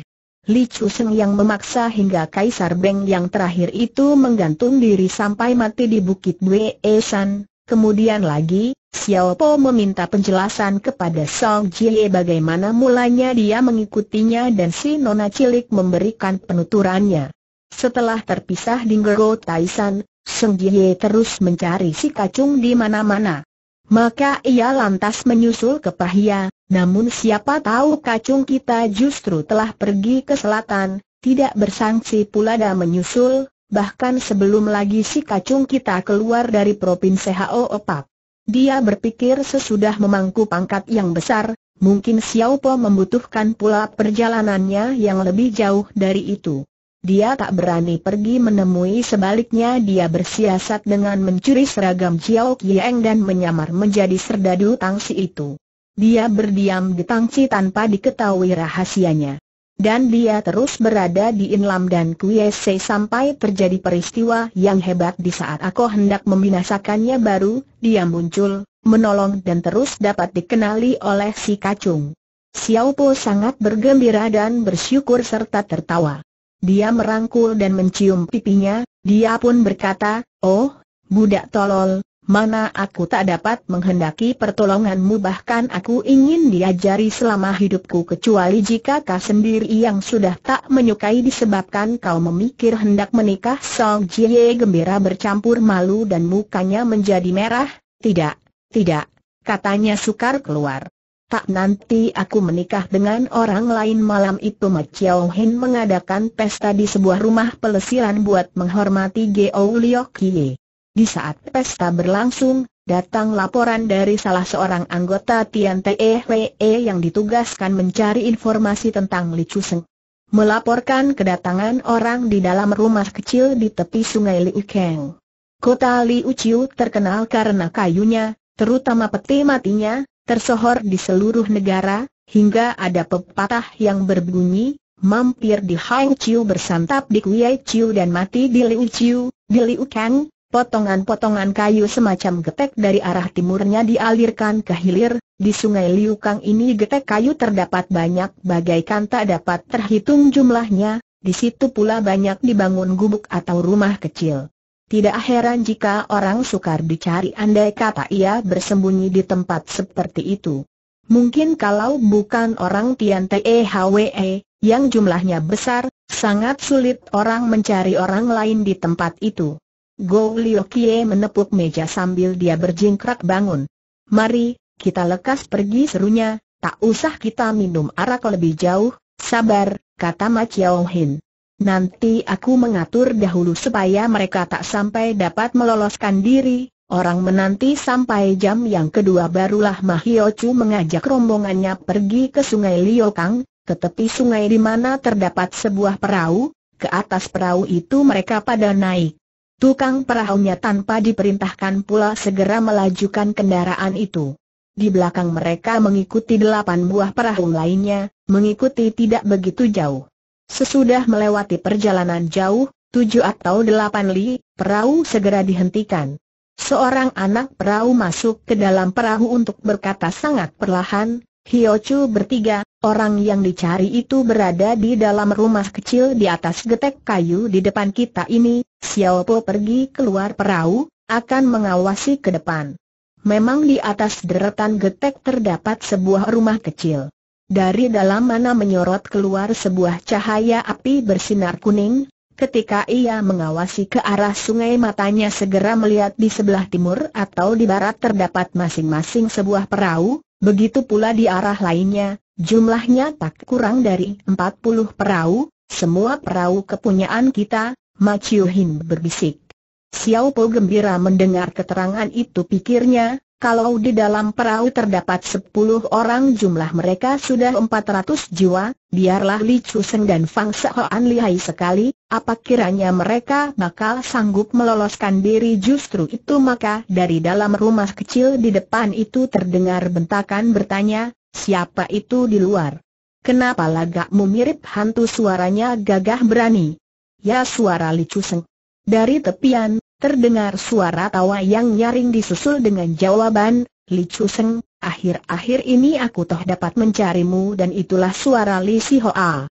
Li Chu Seng yang memaksa hingga Kaisar Beng yang terakhir itu menggantung diri sampai mati di Bukit Bue San, Kemudian lagi, Xiao Po meminta penjelasan kepada Song Jie bagaimana mulanya dia mengikutinya dan si nona cilik memberikan penuturannya. Setelah terpisah di Gergo Taisan, Song Jie terus mencari si kacung di mana-mana. Maka ia lantas menyusul ke Pahia, namun siapa tahu kacung kita justru telah pergi ke selatan, tidak bersangsi pula dan menyusul, bahkan sebelum lagi si kacung kita keluar dari Provinsi Hao Opak. Dia berpikir sesudah memangku pangkat yang besar, mungkin Xiao Po membutuhkan pula perjalanannya yang lebih jauh dari itu. Dia tak berani pergi menemui sebaliknya dia bersiasat dengan mencuri seragam Xiao Qiang dan menyamar menjadi serdadu Tangsi itu. Dia berdiam di Tangsi tanpa diketahui rahasianya dan dia terus berada di Inlam dan Kuyese sampai terjadi peristiwa yang hebat di saat aku hendak membinasakannya baru, dia muncul, menolong dan terus dapat dikenali oleh si kacung. Xiao Po sangat bergembira dan bersyukur serta tertawa. Dia merangkul dan mencium pipinya, dia pun berkata, Oh, budak tolol, mana aku tak dapat menghendaki pertolonganmu bahkan aku ingin diajari selama hidupku kecuali jika kau sendiri yang sudah tak menyukai disebabkan kau memikir hendak menikah Song Jie gembira bercampur malu dan mukanya menjadi merah, tidak, tidak, katanya sukar keluar. Tak nanti aku menikah dengan orang lain malam itu Ma Chiao Hin mengadakan pesta di sebuah rumah pelesiran buat menghormati Geo Liok Ye. Di saat pesta berlangsung, datang laporan dari salah seorang anggota Tian TEHWE yang ditugaskan mencari informasi tentang Li Chuseng. Melaporkan kedatangan orang di dalam rumah kecil di tepi sungai Liu Kota Liu Chiu terkenal karena kayunya, terutama peti matinya, tersohor di seluruh negara, hingga ada pepatah yang berbunyi, mampir di Hang Chiu bersantap di Kuei Chiu dan mati di Liu Chiu, di Liu Potongan-potongan kayu semacam getek dari arah timurnya dialirkan ke hilir, di sungai Liukang ini getek kayu terdapat banyak bagaikan tak dapat terhitung jumlahnya, di situ pula banyak dibangun gubuk atau rumah kecil. Tidak heran jika orang sukar dicari andai kata ia bersembunyi di tempat seperti itu. Mungkin kalau bukan orang Tian Tehwe, yang jumlahnya besar, sangat sulit orang mencari orang lain di tempat itu. Gou Liu Kie menepuk meja sambil dia berjingkrak bangun. Mari, kita lekas pergi serunya, tak usah kita minum arak lebih jauh, sabar, kata Ma Chiao Hin. Nanti aku mengatur dahulu supaya mereka tak sampai dapat meloloskan diri, orang menanti sampai jam yang kedua barulah Mahio Chu mengajak rombongannya pergi ke sungai Liokang, ke tepi sungai di mana terdapat sebuah perahu, ke atas perahu itu mereka pada naik. Tukang perahunya tanpa diperintahkan pula segera melajukan kendaraan itu. Di belakang mereka mengikuti delapan buah perahu lainnya, mengikuti tidak begitu jauh. Sesudah melewati perjalanan jauh, tujuh atau delapan li, perahu segera dihentikan. Seorang anak perahu masuk ke dalam perahu untuk berkata sangat perlahan, Hiochu bertiga, Orang yang dicari itu berada di dalam rumah kecil di atas getek kayu di depan kita ini. Xiao Po pergi keluar perahu, akan mengawasi ke depan. Memang di atas deretan getek terdapat sebuah rumah kecil. Dari dalam mana menyorot keluar sebuah cahaya api bersinar kuning, Ketika ia mengawasi ke arah sungai matanya segera melihat di sebelah timur atau di barat terdapat masing-masing sebuah perahu, begitu pula di arah lainnya, Jumlahnya tak kurang dari 40 perahu, semua perahu kepunyaan kita, Maciu Hin berbisik. Xiao Po gembira mendengar keterangan itu pikirnya, kalau di dalam perahu terdapat 10 orang jumlah mereka sudah 400 jiwa, biarlah Li Chu Seng dan Fang Sehoan lihai sekali, apa kiranya mereka bakal sanggup meloloskan diri justru itu maka dari dalam rumah kecil di depan itu terdengar bentakan bertanya, Siapa itu di luar? Kenapa lagakmu mirip hantu suaranya gagah berani? Ya suara Li seng. Dari tepian, terdengar suara tawa yang nyaring disusul dengan jawaban, Li seng, akhir-akhir ini aku toh dapat mencarimu dan itulah suara Li Si Hoa.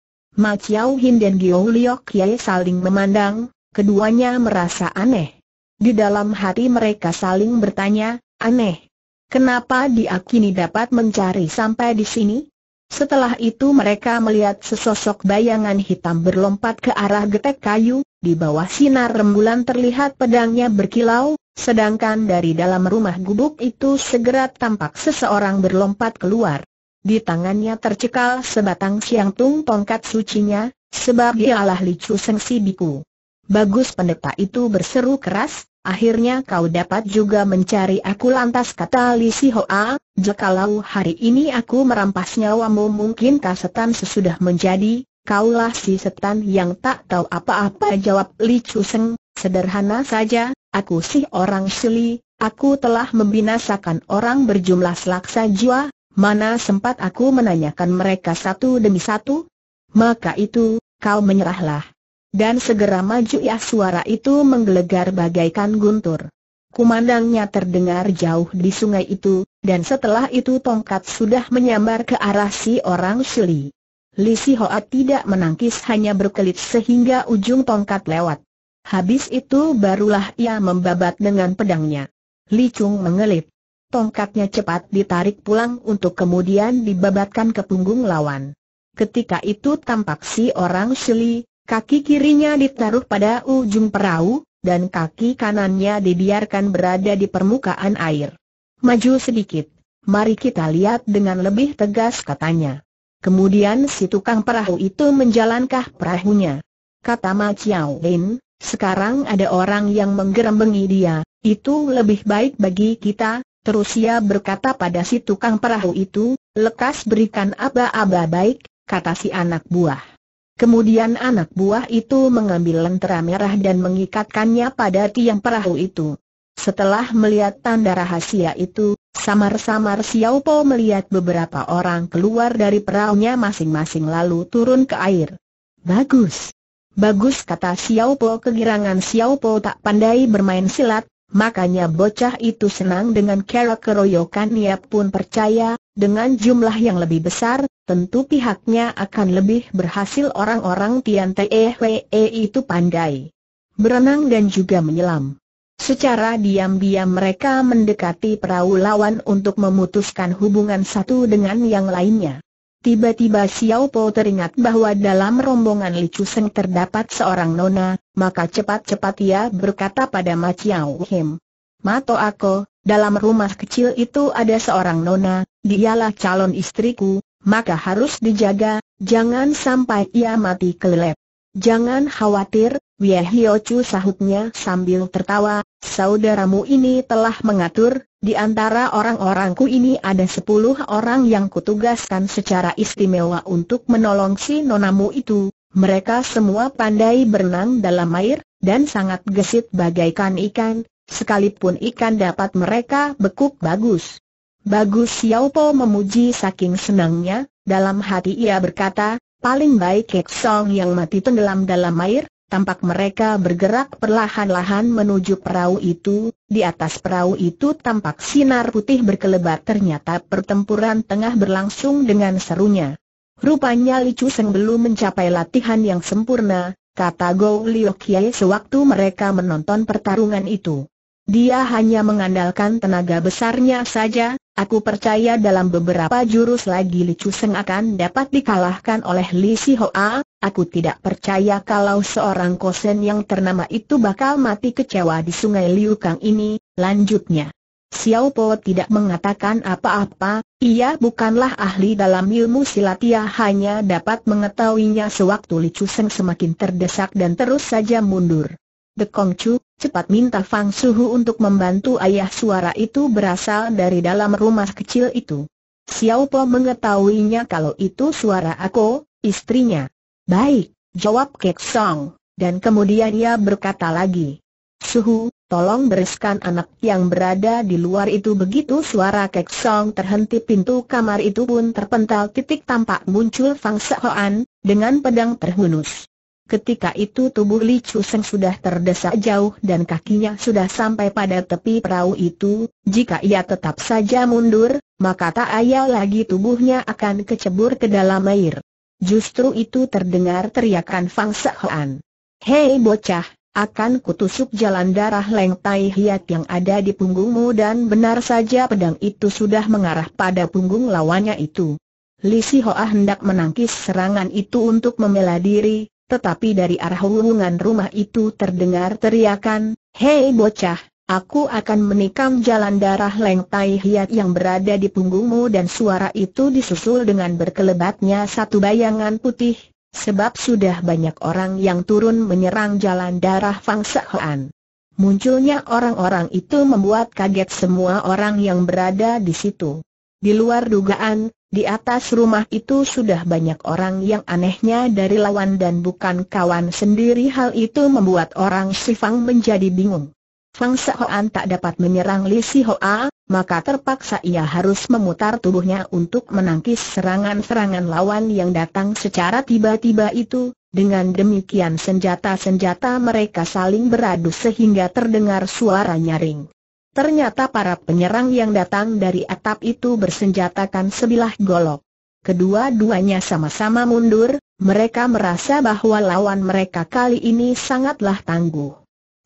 Ma Chiao Hin dan Gio Liok Yai saling memandang, keduanya merasa aneh. Di dalam hati mereka saling bertanya, aneh, Kenapa dia kini dapat mencari sampai di sini? Setelah itu mereka melihat sesosok bayangan hitam berlompat ke arah getek kayu, di bawah sinar rembulan terlihat pedangnya berkilau, sedangkan dari dalam rumah gubuk itu segera tampak seseorang berlompat keluar. Di tangannya tercekal sebatang siang tung tongkat sucinya, sebab dialah Licu Sengsi Biku. Bagus pendeta itu berseru keras, akhirnya kau dapat juga mencari aku lantas kata Li Si Hoa, jikalau hari ini aku merampas nyawamu mungkin setan sesudah menjadi, kaulah si setan yang tak tahu apa-apa jawab Li Chu sederhana saja, aku sih orang Suli, aku telah membinasakan orang berjumlah selaksa jiwa, mana sempat aku menanyakan mereka satu demi satu? Maka itu, kau menyerahlah. Dan segera maju ya suara itu menggelegar bagaikan guntur. Kumandangnya terdengar jauh di sungai itu, dan setelah itu tongkat sudah menyambar ke arah si orang Shili. Li Si tidak menangkis hanya berkelit sehingga ujung tongkat lewat. Habis itu barulah ia membabat dengan pedangnya. Li Chung mengelit. Tongkatnya cepat ditarik pulang untuk kemudian dibabatkan ke punggung lawan. Ketika itu tampak si orang Shili, Kaki kirinya ditaruh pada ujung perahu, dan kaki kanannya dibiarkan berada di permukaan air. Maju sedikit, mari kita lihat dengan lebih tegas katanya. Kemudian si tukang perahu itu menjalankah perahunya. Kata Ma Chiao Lin, sekarang ada orang yang menggerembengi dia, itu lebih baik bagi kita, Terus ia berkata pada si tukang perahu itu, lekas berikan aba-aba baik, kata si anak buah. Kemudian anak buah itu mengambil lentera merah dan mengikatkannya pada tiang perahu itu. Setelah melihat tanda rahasia itu, samar-samar Xiao Po melihat beberapa orang keluar dari perahunya masing-masing lalu turun ke air. Bagus. Bagus kata Xiao Po kegirangan Xiao Po tak pandai bermain silat, makanya bocah itu senang dengan keroyokan ia pun percaya dengan jumlah yang lebih besar, tentu pihaknya akan lebih berhasil orang-orang Tian Tehwe itu pandai. Berenang dan juga menyelam. Secara diam-diam mereka mendekati perahu lawan untuk memutuskan hubungan satu dengan yang lainnya. Tiba-tiba Xiao Po teringat bahwa dalam rombongan Li Seng terdapat seorang nona, maka cepat-cepat ia berkata pada Ma Chiao Him. To Ako, dalam rumah kecil itu ada seorang nona, dialah calon istriku, maka harus dijaga, jangan sampai ia mati kelelep. Jangan khawatir, Wei Hio sahutnya sambil tertawa, saudaramu ini telah mengatur, di antara orang-orangku ini ada sepuluh orang yang kutugaskan secara istimewa untuk menolong si nonamu itu, mereka semua pandai berenang dalam air, dan sangat gesit bagaikan ikan, sekalipun ikan dapat mereka bekuk bagus. Bagus Xiao Po memuji saking senangnya, dalam hati ia berkata, paling baik Kek Song yang mati tenggelam dalam air, tampak mereka bergerak perlahan-lahan menuju perahu itu, di atas perahu itu tampak sinar putih berkelebat ternyata pertempuran tengah berlangsung dengan serunya. Rupanya Li Chu Seng belum mencapai latihan yang sempurna, kata Go Liu Kiai sewaktu mereka menonton pertarungan itu. Dia hanya mengandalkan tenaga besarnya saja, aku percaya dalam beberapa jurus lagi Li Chuseng akan dapat dikalahkan oleh Li Si Hoa, aku tidak percaya kalau seorang kosen yang ternama itu bakal mati kecewa di sungai Liu Kang ini, lanjutnya. Xiao Po tidak mengatakan apa-apa, ia bukanlah ahli dalam ilmu silat ia hanya dapat mengetahuinya sewaktu Li Chuseng semakin terdesak dan terus saja mundur. The Kongcu, cepat minta Fang Suhu untuk membantu ayah suara itu berasal dari dalam rumah kecil itu. Xiao Po mengetahuinya kalau itu suara aku, istrinya. Baik, jawab Kek Song, dan kemudian ia berkata lagi. Suhu, tolong bereskan anak yang berada di luar itu begitu suara Kek Song terhenti pintu kamar itu pun terpental titik tampak muncul Fang Sehoan, dengan pedang terhunus. Ketika itu tubuh Li Seng sudah terdesak jauh dan kakinya sudah sampai pada tepi perahu itu, jika ia tetap saja mundur, maka tak ayal lagi tubuhnya akan kecebur ke dalam air. Justru itu terdengar teriakan Fang Sehoan. Hei bocah, akan kutusuk jalan darah Leng Tai Hiat yang ada di punggungmu dan benar saja pedang itu sudah mengarah pada punggung lawannya itu. Li Si Hoa hendak menangkis serangan itu untuk membela diri, tetapi dari arah hubungan rumah itu terdengar teriakan, Hei bocah, aku akan menikam jalan darah Leng Tai Hiat yang berada di punggungmu dan suara itu disusul dengan berkelebatnya satu bayangan putih, sebab sudah banyak orang yang turun menyerang jalan darah Fang Sehoan. Munculnya orang-orang itu membuat kaget semua orang yang berada di situ. Di luar dugaan, di atas rumah itu sudah banyak orang yang anehnya dari lawan dan bukan kawan sendiri hal itu membuat orang Sifang menjadi bingung. Fang Sehoan tak dapat menyerang Li Hoa, maka terpaksa ia harus memutar tubuhnya untuk menangkis serangan-serangan lawan yang datang secara tiba-tiba itu, dengan demikian senjata-senjata mereka saling beradu sehingga terdengar suara nyaring. Ternyata para penyerang yang datang dari atap itu bersenjatakan sebilah golok. Kedua-duanya sama-sama mundur, mereka merasa bahwa lawan mereka kali ini sangatlah tangguh.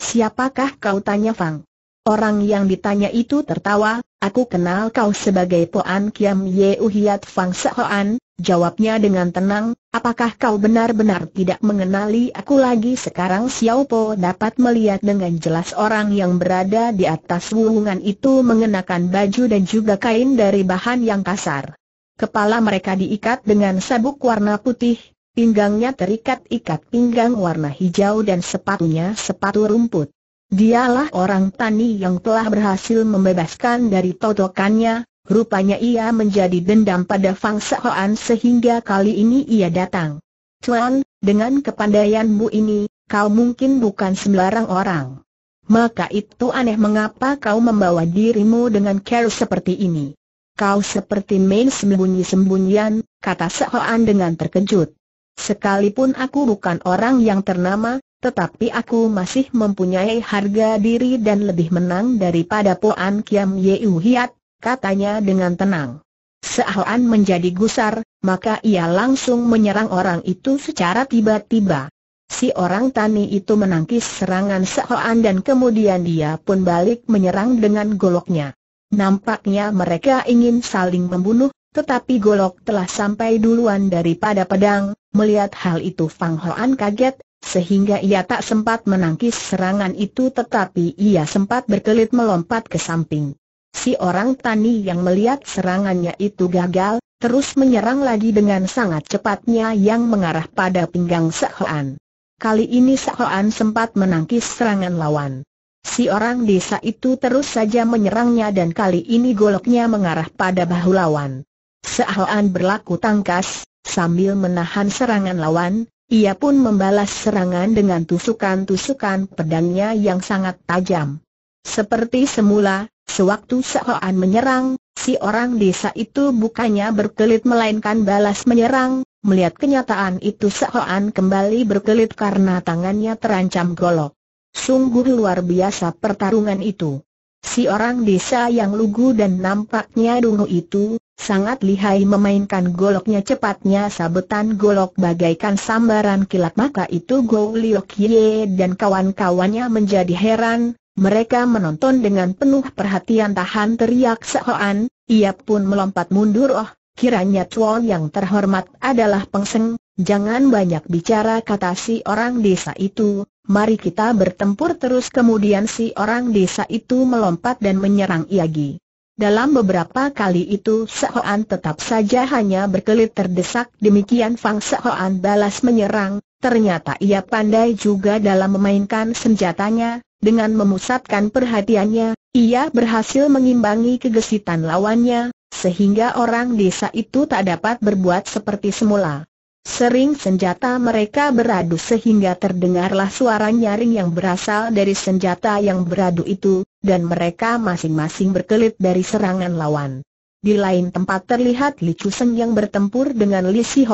Siapakah kau tanya Fang? Orang yang ditanya itu tertawa, aku kenal kau sebagai Poan Kiam Ye Uhiat Fang Sehoan, jawabnya dengan tenang, apakah kau benar-benar tidak mengenali aku lagi sekarang Xiao Po dapat melihat dengan jelas orang yang berada di atas wuhungan itu mengenakan baju dan juga kain dari bahan yang kasar. Kepala mereka diikat dengan sabuk warna putih, pinggangnya terikat ikat pinggang warna hijau dan sepatunya sepatu rumput. Dialah orang tani yang telah berhasil membebaskan dari totokannya, rupanya ia menjadi dendam pada Fang Sehoan sehingga kali ini ia datang. Cuan, dengan kepandaianmu ini, kau mungkin bukan sembarang orang. Maka itu aneh mengapa kau membawa dirimu dengan care seperti ini. Kau seperti main sembunyi-sembunyian, kata Sehoan dengan terkejut. Sekalipun aku bukan orang yang ternama, tetapi aku masih mempunyai harga diri dan lebih menang daripada Poan Kiam Yeu Hiat, katanya dengan tenang. Seahuan menjadi gusar, maka ia langsung menyerang orang itu secara tiba-tiba. Si orang tani itu menangkis serangan Seahuan dan kemudian dia pun balik menyerang dengan goloknya. Nampaknya mereka ingin saling membunuh, tetapi golok telah sampai duluan daripada pedang. Melihat hal itu Fang Hoan kaget sehingga ia tak sempat menangkis serangan itu tetapi ia sempat berkelit melompat ke samping. Si orang tani yang melihat serangannya itu gagal, terus menyerang lagi dengan sangat cepatnya yang mengarah pada pinggang Sehoan. Kali ini Sehoan sempat menangkis serangan lawan. Si orang desa itu terus saja menyerangnya dan kali ini goloknya mengarah pada bahu lawan. Sehoan berlaku tangkas, sambil menahan serangan lawan, ia pun membalas serangan dengan tusukan-tusukan pedangnya yang sangat tajam. Seperti semula, sewaktu Sehoan menyerang, si orang desa itu bukannya berkelit melainkan balas menyerang, melihat kenyataan itu Sehoan kembali berkelit karena tangannya terancam golok. Sungguh luar biasa pertarungan itu. Si orang desa yang lugu dan nampaknya dungu itu, sangat lihai memainkan goloknya cepatnya sabetan golok bagaikan sambaran kilat maka itu Gou Liok Ye dan kawan-kawannya menjadi heran, mereka menonton dengan penuh perhatian tahan teriak Sehoan, ia pun melompat mundur oh, kiranya Chuan yang terhormat adalah pengseng, jangan banyak bicara kata si orang desa itu, mari kita bertempur terus kemudian si orang desa itu melompat dan menyerang Iagi. Dalam beberapa kali itu Sehoan tetap saja hanya berkelit terdesak demikian Fang Sehoan balas menyerang, ternyata ia pandai juga dalam memainkan senjatanya, dengan memusatkan perhatiannya, ia berhasil mengimbangi kegesitan lawannya, sehingga orang desa itu tak dapat berbuat seperti semula. Sering senjata mereka beradu sehingga terdengarlah suara nyaring yang berasal dari senjata yang beradu itu, dan mereka masing-masing berkelit dari serangan lawan. Di lain tempat terlihat Li Chuseng yang bertempur dengan Li Si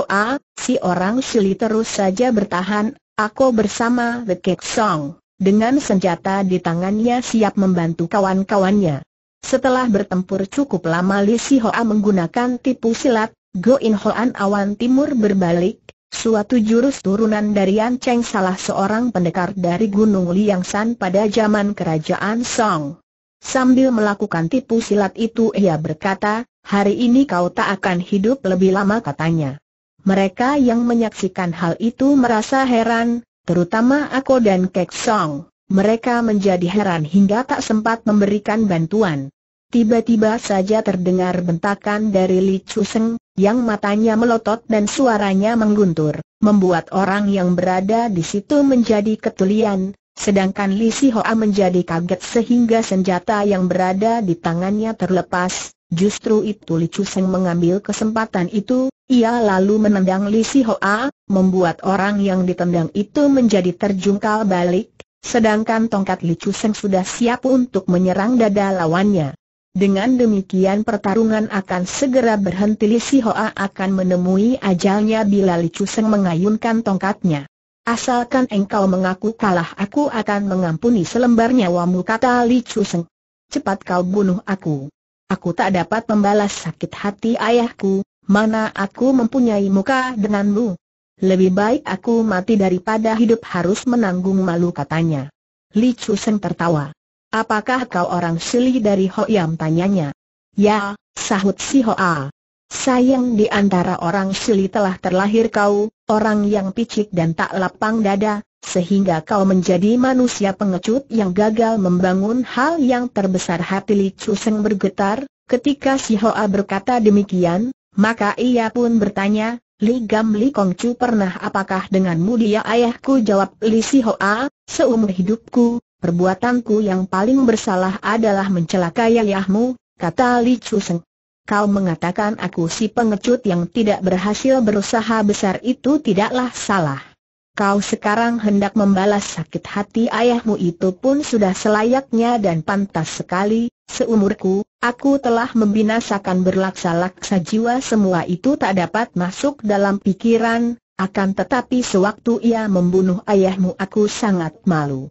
si orang Shili terus saja bertahan, aku bersama The Kek Song, dengan senjata di tangannya siap membantu kawan-kawannya. Setelah bertempur cukup lama Li Si menggunakan tipu silat, Go In Hoan Awan Timur berbalik, suatu jurus turunan dari Yan Cheng salah seorang pendekar dari Gunung Liang San pada zaman kerajaan Song. Sambil melakukan tipu silat itu ia berkata, hari ini kau tak akan hidup lebih lama katanya. Mereka yang menyaksikan hal itu merasa heran, terutama aku dan Kek Song. Mereka menjadi heran hingga tak sempat memberikan bantuan. Tiba-tiba saja terdengar bentakan dari Li Chu Seng, yang matanya melotot dan suaranya mengguntur, membuat orang yang berada di situ menjadi ketulian, sedangkan Li Sihoa menjadi kaget sehingga senjata yang berada di tangannya terlepas. Justru itu Li Chuseng mengambil kesempatan itu, ia lalu menendang Li Sihoa, membuat orang yang ditendang itu menjadi terjungkal balik, sedangkan tongkat Li Chuseng sudah siap untuk menyerang dada lawannya. Dengan demikian pertarungan akan segera berhenti Li Hoa akan menemui ajalnya bila Li Chuseng mengayunkan tongkatnya. Asalkan engkau mengaku kalah aku akan mengampuni selembar nyawamu kata Li Chuseng. Cepat kau bunuh aku. Aku tak dapat membalas sakit hati ayahku, mana aku mempunyai muka denganmu. Lebih baik aku mati daripada hidup harus menanggung malu katanya. Li Chuseng tertawa. Apakah kau orang Sili dari Hoyam tanyanya? Ya, sahut si Hoa. Sayang di antara orang Sili telah terlahir kau, orang yang picik dan tak lapang dada, sehingga kau menjadi manusia pengecut yang gagal membangun hal yang terbesar hati Li Chuseng bergetar, ketika si Hoa berkata demikian, maka ia pun bertanya, Li Gam Li Kong Chu pernah apakah denganmu dia ayahku jawab Li Si Hoa, seumur hidupku, perbuatanku yang paling bersalah adalah mencelakai ayahmu, kata Li Chuseng. Kau mengatakan aku si pengecut yang tidak berhasil berusaha besar itu tidaklah salah. Kau sekarang hendak membalas sakit hati ayahmu itu pun sudah selayaknya dan pantas sekali, seumurku, aku telah membinasakan berlaksa-laksa jiwa semua itu tak dapat masuk dalam pikiran, akan tetapi sewaktu ia membunuh ayahmu aku sangat malu.